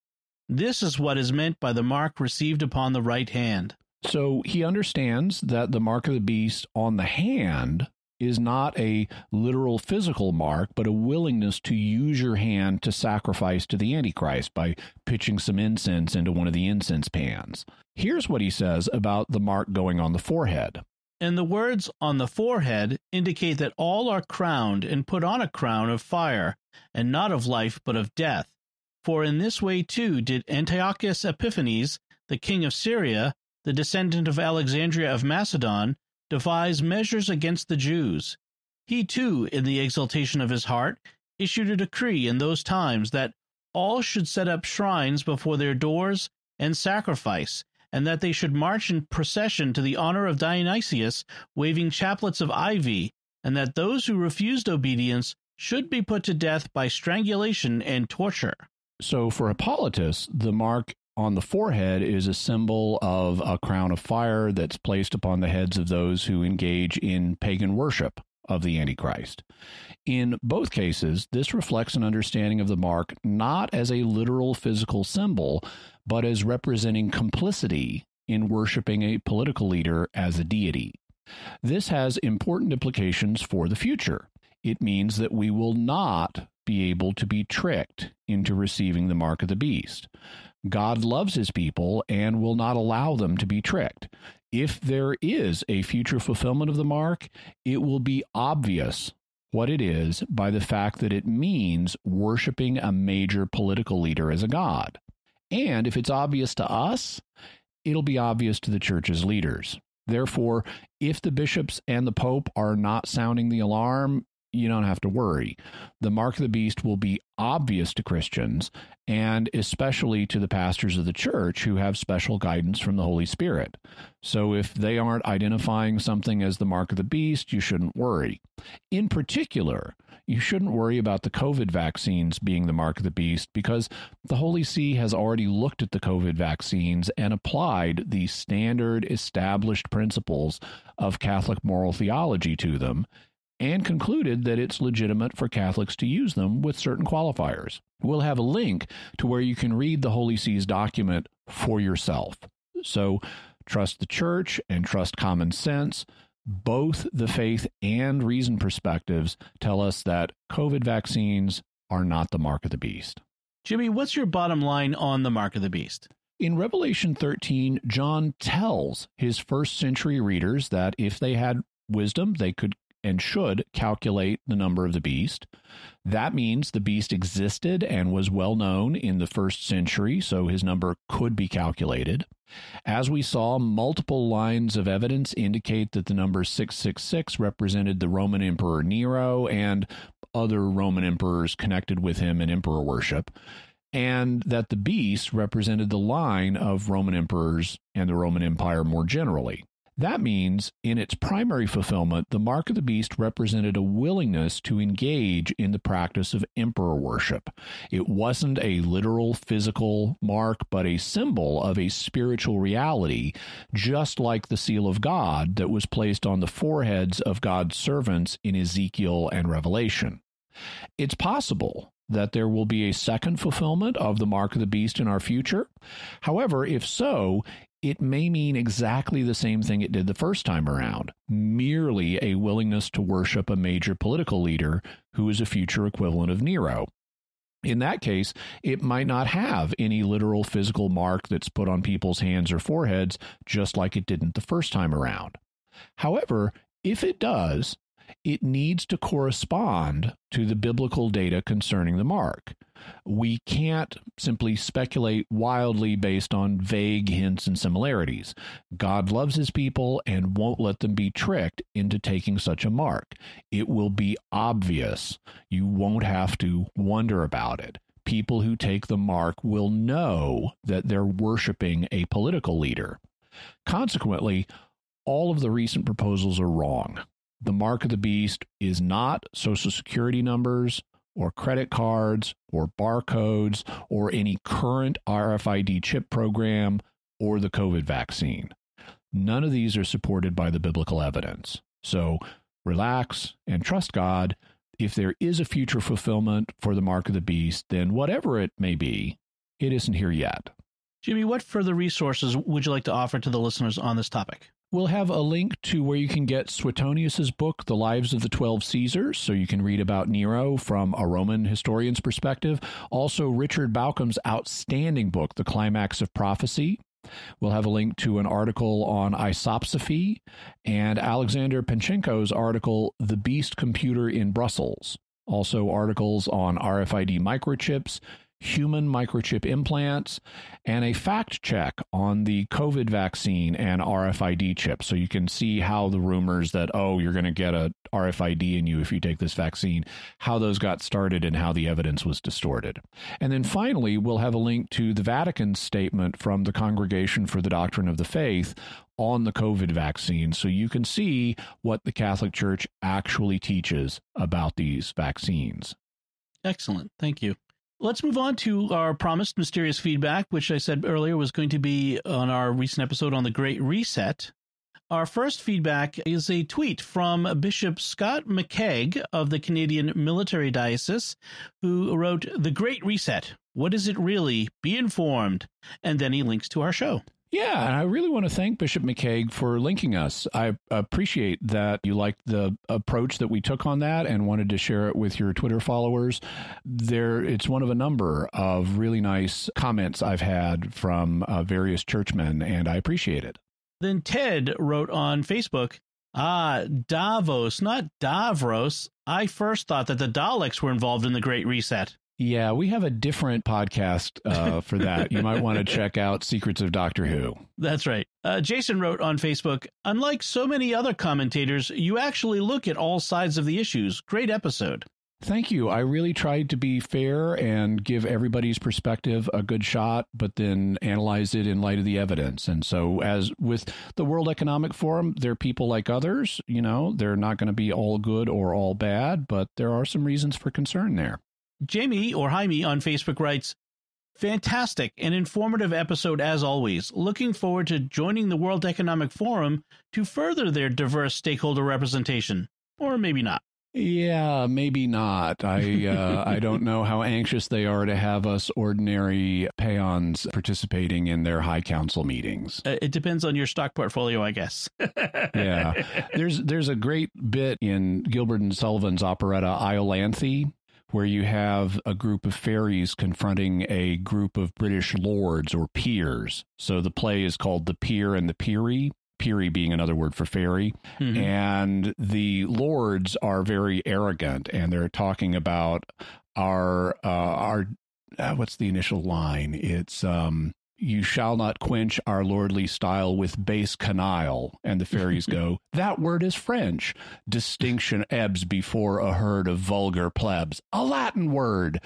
This is what is meant by the mark received upon the right hand. So he understands that the mark of the beast on the hand is not a literal physical mark, but a willingness to use your hand to sacrifice to the Antichrist by pitching some incense into one of the incense pans. Here's what he says about the mark going on the forehead. And the words on the forehead indicate that all are crowned and put on a crown of fire, and not of life, but of death. For in this way too did Antiochus Epiphanes, the king of Syria, the descendant of Alexandria of Macedon, Defies measures against the Jews. He too, in the exultation of his heart, issued a decree in those times that all should set up shrines before their doors and sacrifice, and that they should march in procession to the honor of Dionysius, waving chaplets of ivy, and that those who refused obedience should be put to death by strangulation and torture. So, for Hippolytus, the mark on the forehead is a symbol of a crown of fire that's placed upon the heads of those who engage in pagan worship of the Antichrist. In both cases, this reflects an understanding of the mark not as a literal physical symbol, but as representing complicity in worshiping a political leader as a deity. This has important implications for the future. It means that we will not be able to be tricked into receiving the mark of the beast. God loves his people and will not allow them to be tricked. If there is a future fulfillment of the mark, it will be obvious what it is by the fact that it means worshiping a major political leader as a god. And if it's obvious to us, it'll be obvious to the church's leaders. Therefore, if the bishops and the pope are not sounding the alarm, you don't have to worry. The mark of the beast will be obvious to Christians and especially to the pastors of the church who have special guidance from the Holy Spirit. So if they aren't identifying something as the mark of the beast, you shouldn't worry. In particular, you shouldn't worry about the COVID vaccines being the mark of the beast because the Holy See has already looked at the COVID vaccines and applied the standard established principles of Catholic moral theology to them and concluded that it's legitimate for Catholics to use them with certain qualifiers. We'll have a link to where you can read the Holy See's document for yourself. So trust the church and trust common sense. Both the faith and reason perspectives tell us that COVID vaccines are not the mark of the beast. Jimmy, what's your bottom line on the mark of the beast? In Revelation 13, John tells his first century readers that if they had wisdom, they could and should calculate the number of the beast. That means the beast existed and was well known in the first century, so his number could be calculated. As we saw, multiple lines of evidence indicate that the number 666 represented the Roman Emperor Nero and other Roman emperors connected with him in emperor worship, and that the beast represented the line of Roman emperors and the Roman Empire more generally. That means, in its primary fulfillment, the mark of the beast represented a willingness to engage in the practice of emperor worship. It wasn't a literal physical mark, but a symbol of a spiritual reality, just like the seal of God that was placed on the foreheads of God's servants in Ezekiel and Revelation. It's possible that there will be a second fulfillment of the mark of the beast in our future? However, if so, it may mean exactly the same thing it did the first time around merely a willingness to worship a major political leader who is a future equivalent of Nero. In that case, it might not have any literal physical mark that's put on people's hands or foreheads, just like it didn't the first time around. However, if it does, it needs to correspond to the biblical data concerning the mark we can't simply speculate wildly based on vague hints and similarities. God loves his people and won't let them be tricked into taking such a mark. It will be obvious. You won't have to wonder about it. People who take the mark will know that they're worshiping a political leader. Consequently, all of the recent proposals are wrong. The mark of the beast is not social security numbers, or credit cards or barcodes or any current RFID chip program or the COVID vaccine. None of these are supported by the biblical evidence. So relax and trust God. If there is a future fulfillment for the mark of the beast, then whatever it may be, it isn't here yet. Jimmy, what further resources would you like to offer to the listeners on this topic? We'll have a link to where you can get Suetonius's book, The Lives of the Twelve Caesars, so you can read about Nero from a Roman historian's perspective. Also, Richard Balcom's outstanding book, The Climax of Prophecy. We'll have a link to an article on isopsophy and Alexander Panchenko's article, The Beast Computer in Brussels. Also, articles on RFID microchips, human microchip implants and a fact check on the COVID vaccine and RFID chip. So you can see how the rumors that, oh, you're going to get a RFID in you if you take this vaccine, how those got started and how the evidence was distorted. And then finally, we'll have a link to the Vatican statement from the Congregation for the Doctrine of the Faith on the COVID vaccine so you can see what the Catholic Church actually teaches about these vaccines. Excellent. Thank you. Let's move on to our promised mysterious feedback, which I said earlier was going to be on our recent episode on the Great Reset. Our first feedback is a tweet from Bishop Scott McKeag of the Canadian Military Diocese, who wrote, The Great Reset. What is it really? Be informed. And then he links to our show. Yeah, and I really want to thank Bishop McCaig for linking us. I appreciate that you liked the approach that we took on that and wanted to share it with your Twitter followers. There, it's one of a number of really nice comments I've had from uh, various churchmen, and I appreciate it. Then Ted wrote on Facebook, "Ah, Davos, not Davros. I first thought that the Daleks were involved in the Great Reset." Yeah, we have a different podcast uh, for that. you might want to [laughs] check out Secrets of Doctor Who. That's right. Uh, Jason wrote on Facebook Unlike so many other commentators, you actually look at all sides of the issues. Great episode. Thank you. I really tried to be fair and give everybody's perspective a good shot, but then analyze it in light of the evidence. And so, as with the World Economic Forum, they're people like others. You know, they're not going to be all good or all bad, but there are some reasons for concern there. Jamie or Jaime on Facebook writes, Fantastic and informative episode as always. Looking forward to joining the World Economic Forum to further their diverse stakeholder representation, or maybe not. Yeah, maybe not. I uh, I don't know how anxious they are to have us ordinary peons participating in their high council meetings. Uh, it depends on your stock portfolio, I guess. [laughs] yeah, there's there's a great bit in Gilbert and Sullivan's operetta Iolanthe where you have a group of fairies confronting a group of British lords or peers. So the play is called The Peer and the Peery. Peary being another word for fairy. Mm-hmm. And the lords are very arrogant and they're talking about our, uh, our, uh, what's the initial line? It's, um, you shall not quench our lordly style with base canaille. And the fairies go, [laughs] that word is French. Distinction ebbs before a herd of vulgar plebs. A Latin word.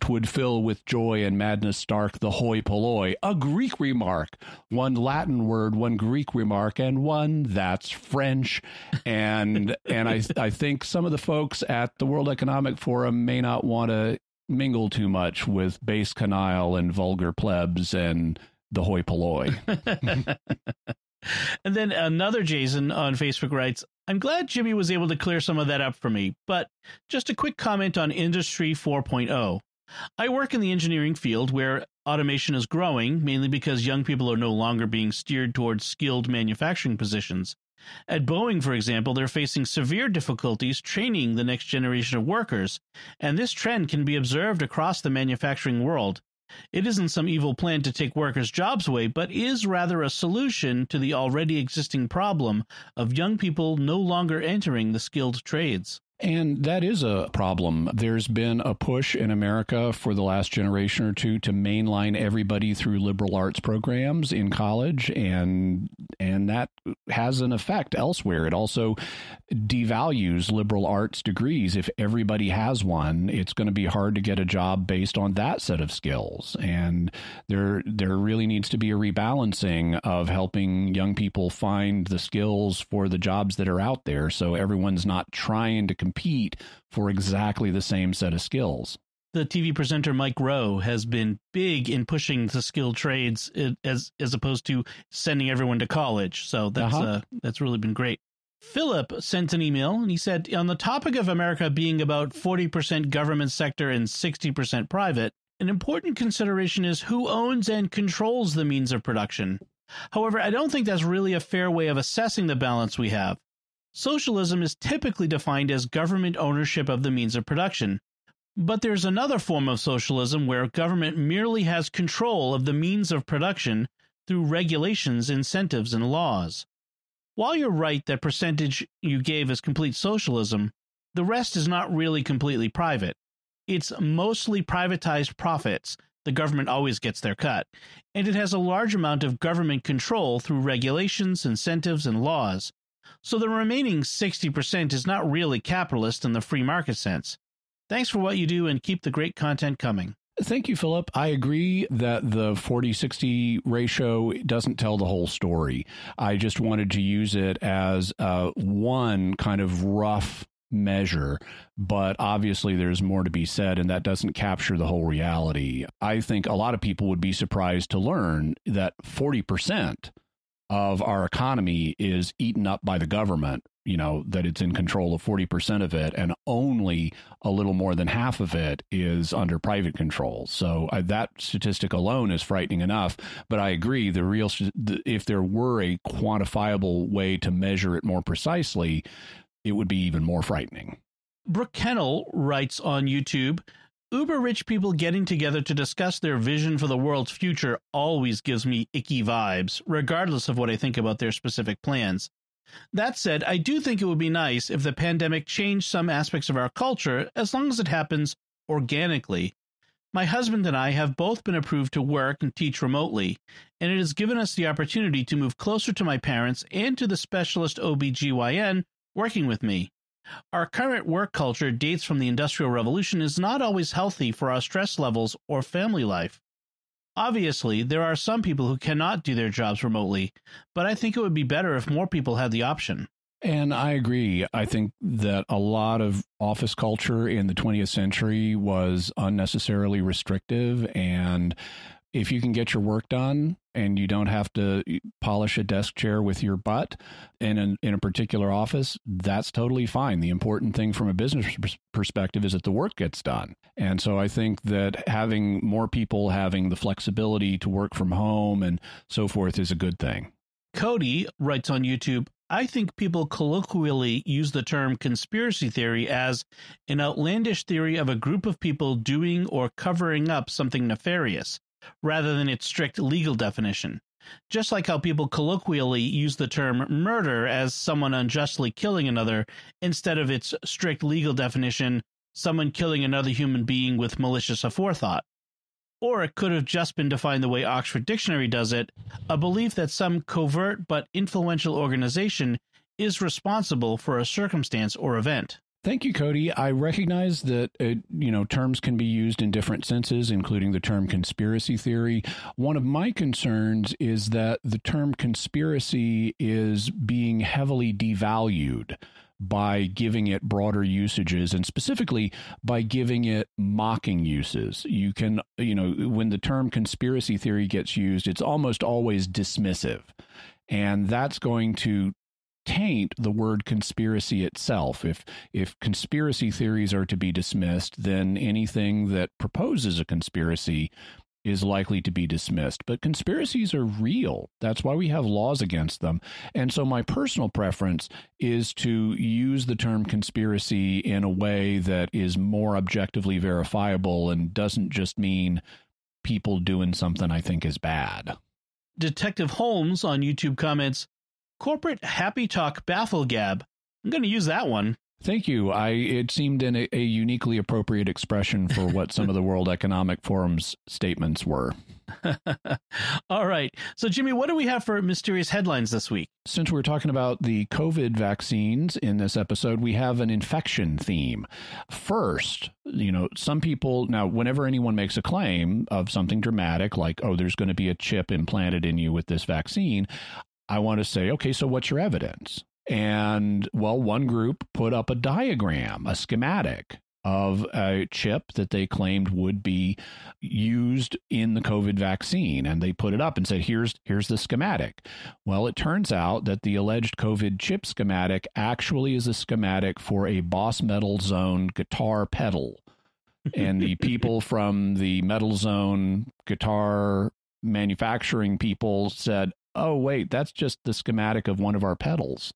Twould fill with joy and madness stark the hoi polloi. A Greek remark. One Latin word, one Greek remark, and one that's French. And and I I think some of the folks at the World Economic Forum may not want to mingle too much with base canal and vulgar plebs and the hoi polloi. [laughs] [laughs] and then another Jason on Facebook writes, I'm glad Jimmy was able to clear some of that up for me, but just a quick comment on Industry 4.0. I work in the engineering field where automation is growing, mainly because young people are no longer being steered towards skilled manufacturing positions. At Boeing, for example, they're facing severe difficulties training the next generation of workers, and this trend can be observed across the manufacturing world. It isn't some evil plan to take workers' jobs away, but is rather a solution to the already existing problem of young people no longer entering the skilled trades. And that is a problem. There's been a push in America for the last generation or two to mainline everybody through liberal arts programs in college and and that has an effect elsewhere. It also devalues liberal arts degrees. If everybody has one, it's going to be hard to get a job based on that set of skills. And there there really needs to be a rebalancing of helping young people find the skills for the jobs that are out there so everyone's not trying to compete compete for exactly the same set of skills. The TV presenter Mike Rowe has been big in pushing the skilled trades as as opposed to sending everyone to college. So that's uh-huh. uh, that's really been great. Philip sent an email and he said, on the topic of America being about 40% government sector and 60% private, an important consideration is who owns and controls the means of production. However, I don't think that's really a fair way of assessing the balance we have. Socialism is typically defined as government ownership of the means of production. But there's another form of socialism where government merely has control of the means of production through regulations, incentives, and laws. While you're right that percentage you gave is complete socialism, the rest is not really completely private. It's mostly privatized profits. The government always gets their cut. And it has a large amount of government control through regulations, incentives, and laws. So the remaining 60% is not really capitalist in the free market sense. Thanks for what you do and keep the great content coming. Thank you, Philip. I agree that the 40 60 ratio doesn't tell the whole story. I just wanted to use it as uh, one kind of rough measure, but obviously there's more to be said, and that doesn't capture the whole reality. I think a lot of people would be surprised to learn that 40% of our economy is eaten up by the government, you know, that it's in control of 40% of it and only a little more than half of it is under private control. So uh, that statistic alone is frightening enough, but I agree the real the, if there were a quantifiable way to measure it more precisely, it would be even more frightening. Brooke Kennel writes on YouTube Uber rich people getting together to discuss their vision for the world's future always gives me icky vibes, regardless of what I think about their specific plans. That said, I do think it would be nice if the pandemic changed some aspects of our culture as long as it happens organically. My husband and I have both been approved to work and teach remotely, and it has given us the opportunity to move closer to my parents and to the specialist OBGYN working with me. Our current work culture dates from the Industrial Revolution is not always healthy for our stress levels or family life. Obviously, there are some people who cannot do their jobs remotely, but I think it would be better if more people had the option. And I agree. I think that a lot of office culture in the 20th century was unnecessarily restrictive and if you can get your work done and you don't have to polish a desk chair with your butt in an, in a particular office, that's totally fine. The important thing from a business perspective is that the work gets done. And so I think that having more people having the flexibility to work from home and so forth is a good thing. Cody writes on YouTube, I think people colloquially use the term conspiracy theory as an outlandish theory of a group of people doing or covering up something nefarious rather than its strict legal definition. Just like how people colloquially use the term murder as someone unjustly killing another instead of its strict legal definition, someone killing another human being with malicious aforethought. Or it could have just been defined the way Oxford Dictionary does it a belief that some covert but influential organization is responsible for a circumstance or event. Thank you, Cody. I recognize that uh, you know terms can be used in different senses, including the term conspiracy theory. One of my concerns is that the term conspiracy is being heavily devalued by giving it broader usages and specifically by giving it mocking uses. You can, you know, when the term conspiracy theory gets used, it's almost always dismissive. And that's going to taint the word conspiracy itself. If if conspiracy theories are to be dismissed, then anything that proposes a conspiracy is likely to be dismissed. But conspiracies are real. That's why we have laws against them. And so my personal preference is to use the term conspiracy in a way that is more objectively verifiable and doesn't just mean people doing something I think is bad. Detective Holmes on YouTube comments corporate happy talk baffle gab. I'm going to use that one. Thank you. I it seemed in a uniquely appropriate expression for what some of the World Economic Forum's statements were. [laughs] All right. So Jimmy, what do we have for mysterious headlines this week? Since we're talking about the COVID vaccines in this episode, we have an infection theme. First, you know, some people now whenever anyone makes a claim of something dramatic like oh there's going to be a chip implanted in you with this vaccine, I want to say, okay, so what's your evidence? And well, one group put up a diagram, a schematic of a chip that they claimed would be used in the COVID vaccine and they put it up and said here's here's the schematic. Well, it turns out that the alleged COVID chip schematic actually is a schematic for a Boss Metal Zone guitar pedal. and the people [laughs] from the Metal Zone guitar manufacturing people said, oh wait, that's just the schematic of one of our pedals.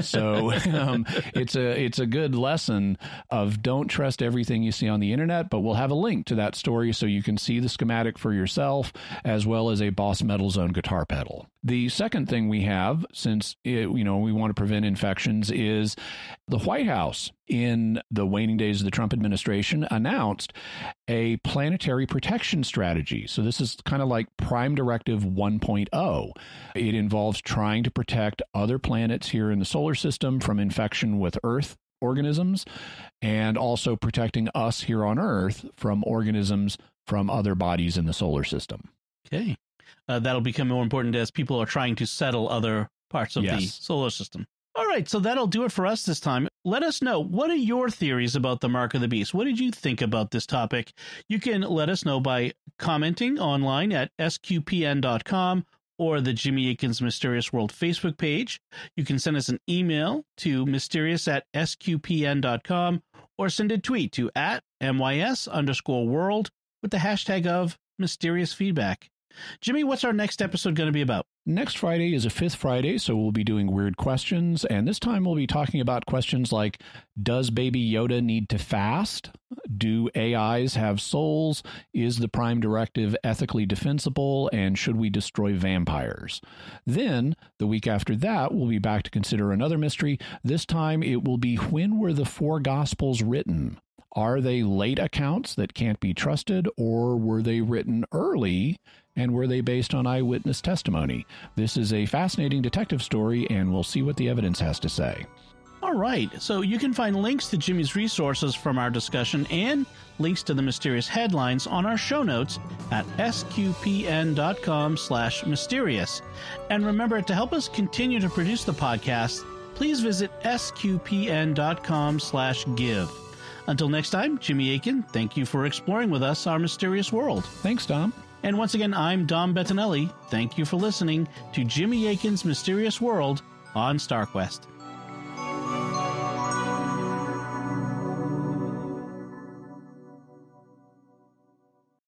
so [laughs] um, it's a it's a good lesson of don't trust everything you see on the internet, but we'll have a link to that story so you can see the schematic for yourself as well as a Boss Metal Zone guitar pedal. The second thing we have, since it, you know we want to prevent infections, is the White House in the waning days of the Trump administration announced a planetary protection strategy. So this is kind of like Prime Directive 1.0. It involves trying to protect other planets here in the solar system from infection with Earth organisms and also protecting us here on Earth from organisms from other bodies in the solar system. Okay. Uh, that'll become more important as people are trying to settle other parts of yes. the solar system. All right, so that'll do it for us this time let us know what are your theories about the mark of the beast what did you think about this topic you can let us know by commenting online at sqpn.com or the jimmy akins mysterious world facebook page you can send us an email to mysterious at sqpn.com or send a tweet to at mys underscore world with the hashtag of mysterious feedback Jimmy, what's our next episode going to be about? Next Friday is a fifth Friday, so we'll be doing weird questions. And this time we'll be talking about questions like Does baby Yoda need to fast? Do AIs have souls? Is the Prime Directive ethically defensible? And should we destroy vampires? Then, the week after that, we'll be back to consider another mystery. This time it will be When were the four Gospels written? Are they late accounts that can't be trusted, or were they written early and were they based on eyewitness testimony? This is a fascinating detective story, and we'll see what the evidence has to say. All right, so you can find links to Jimmy's resources from our discussion and links to the mysterious headlines on our show notes at sqpn.com slash mysterious. And remember, to help us continue to produce the podcast, please visit sqpn.com slash give. Until next time, Jimmy Aiken, thank you for exploring with us our mysterious world. Thanks, Tom. And once again, I'm Dom Bettinelli. Thank you for listening to Jimmy Aiken's Mysterious World on StarQuest.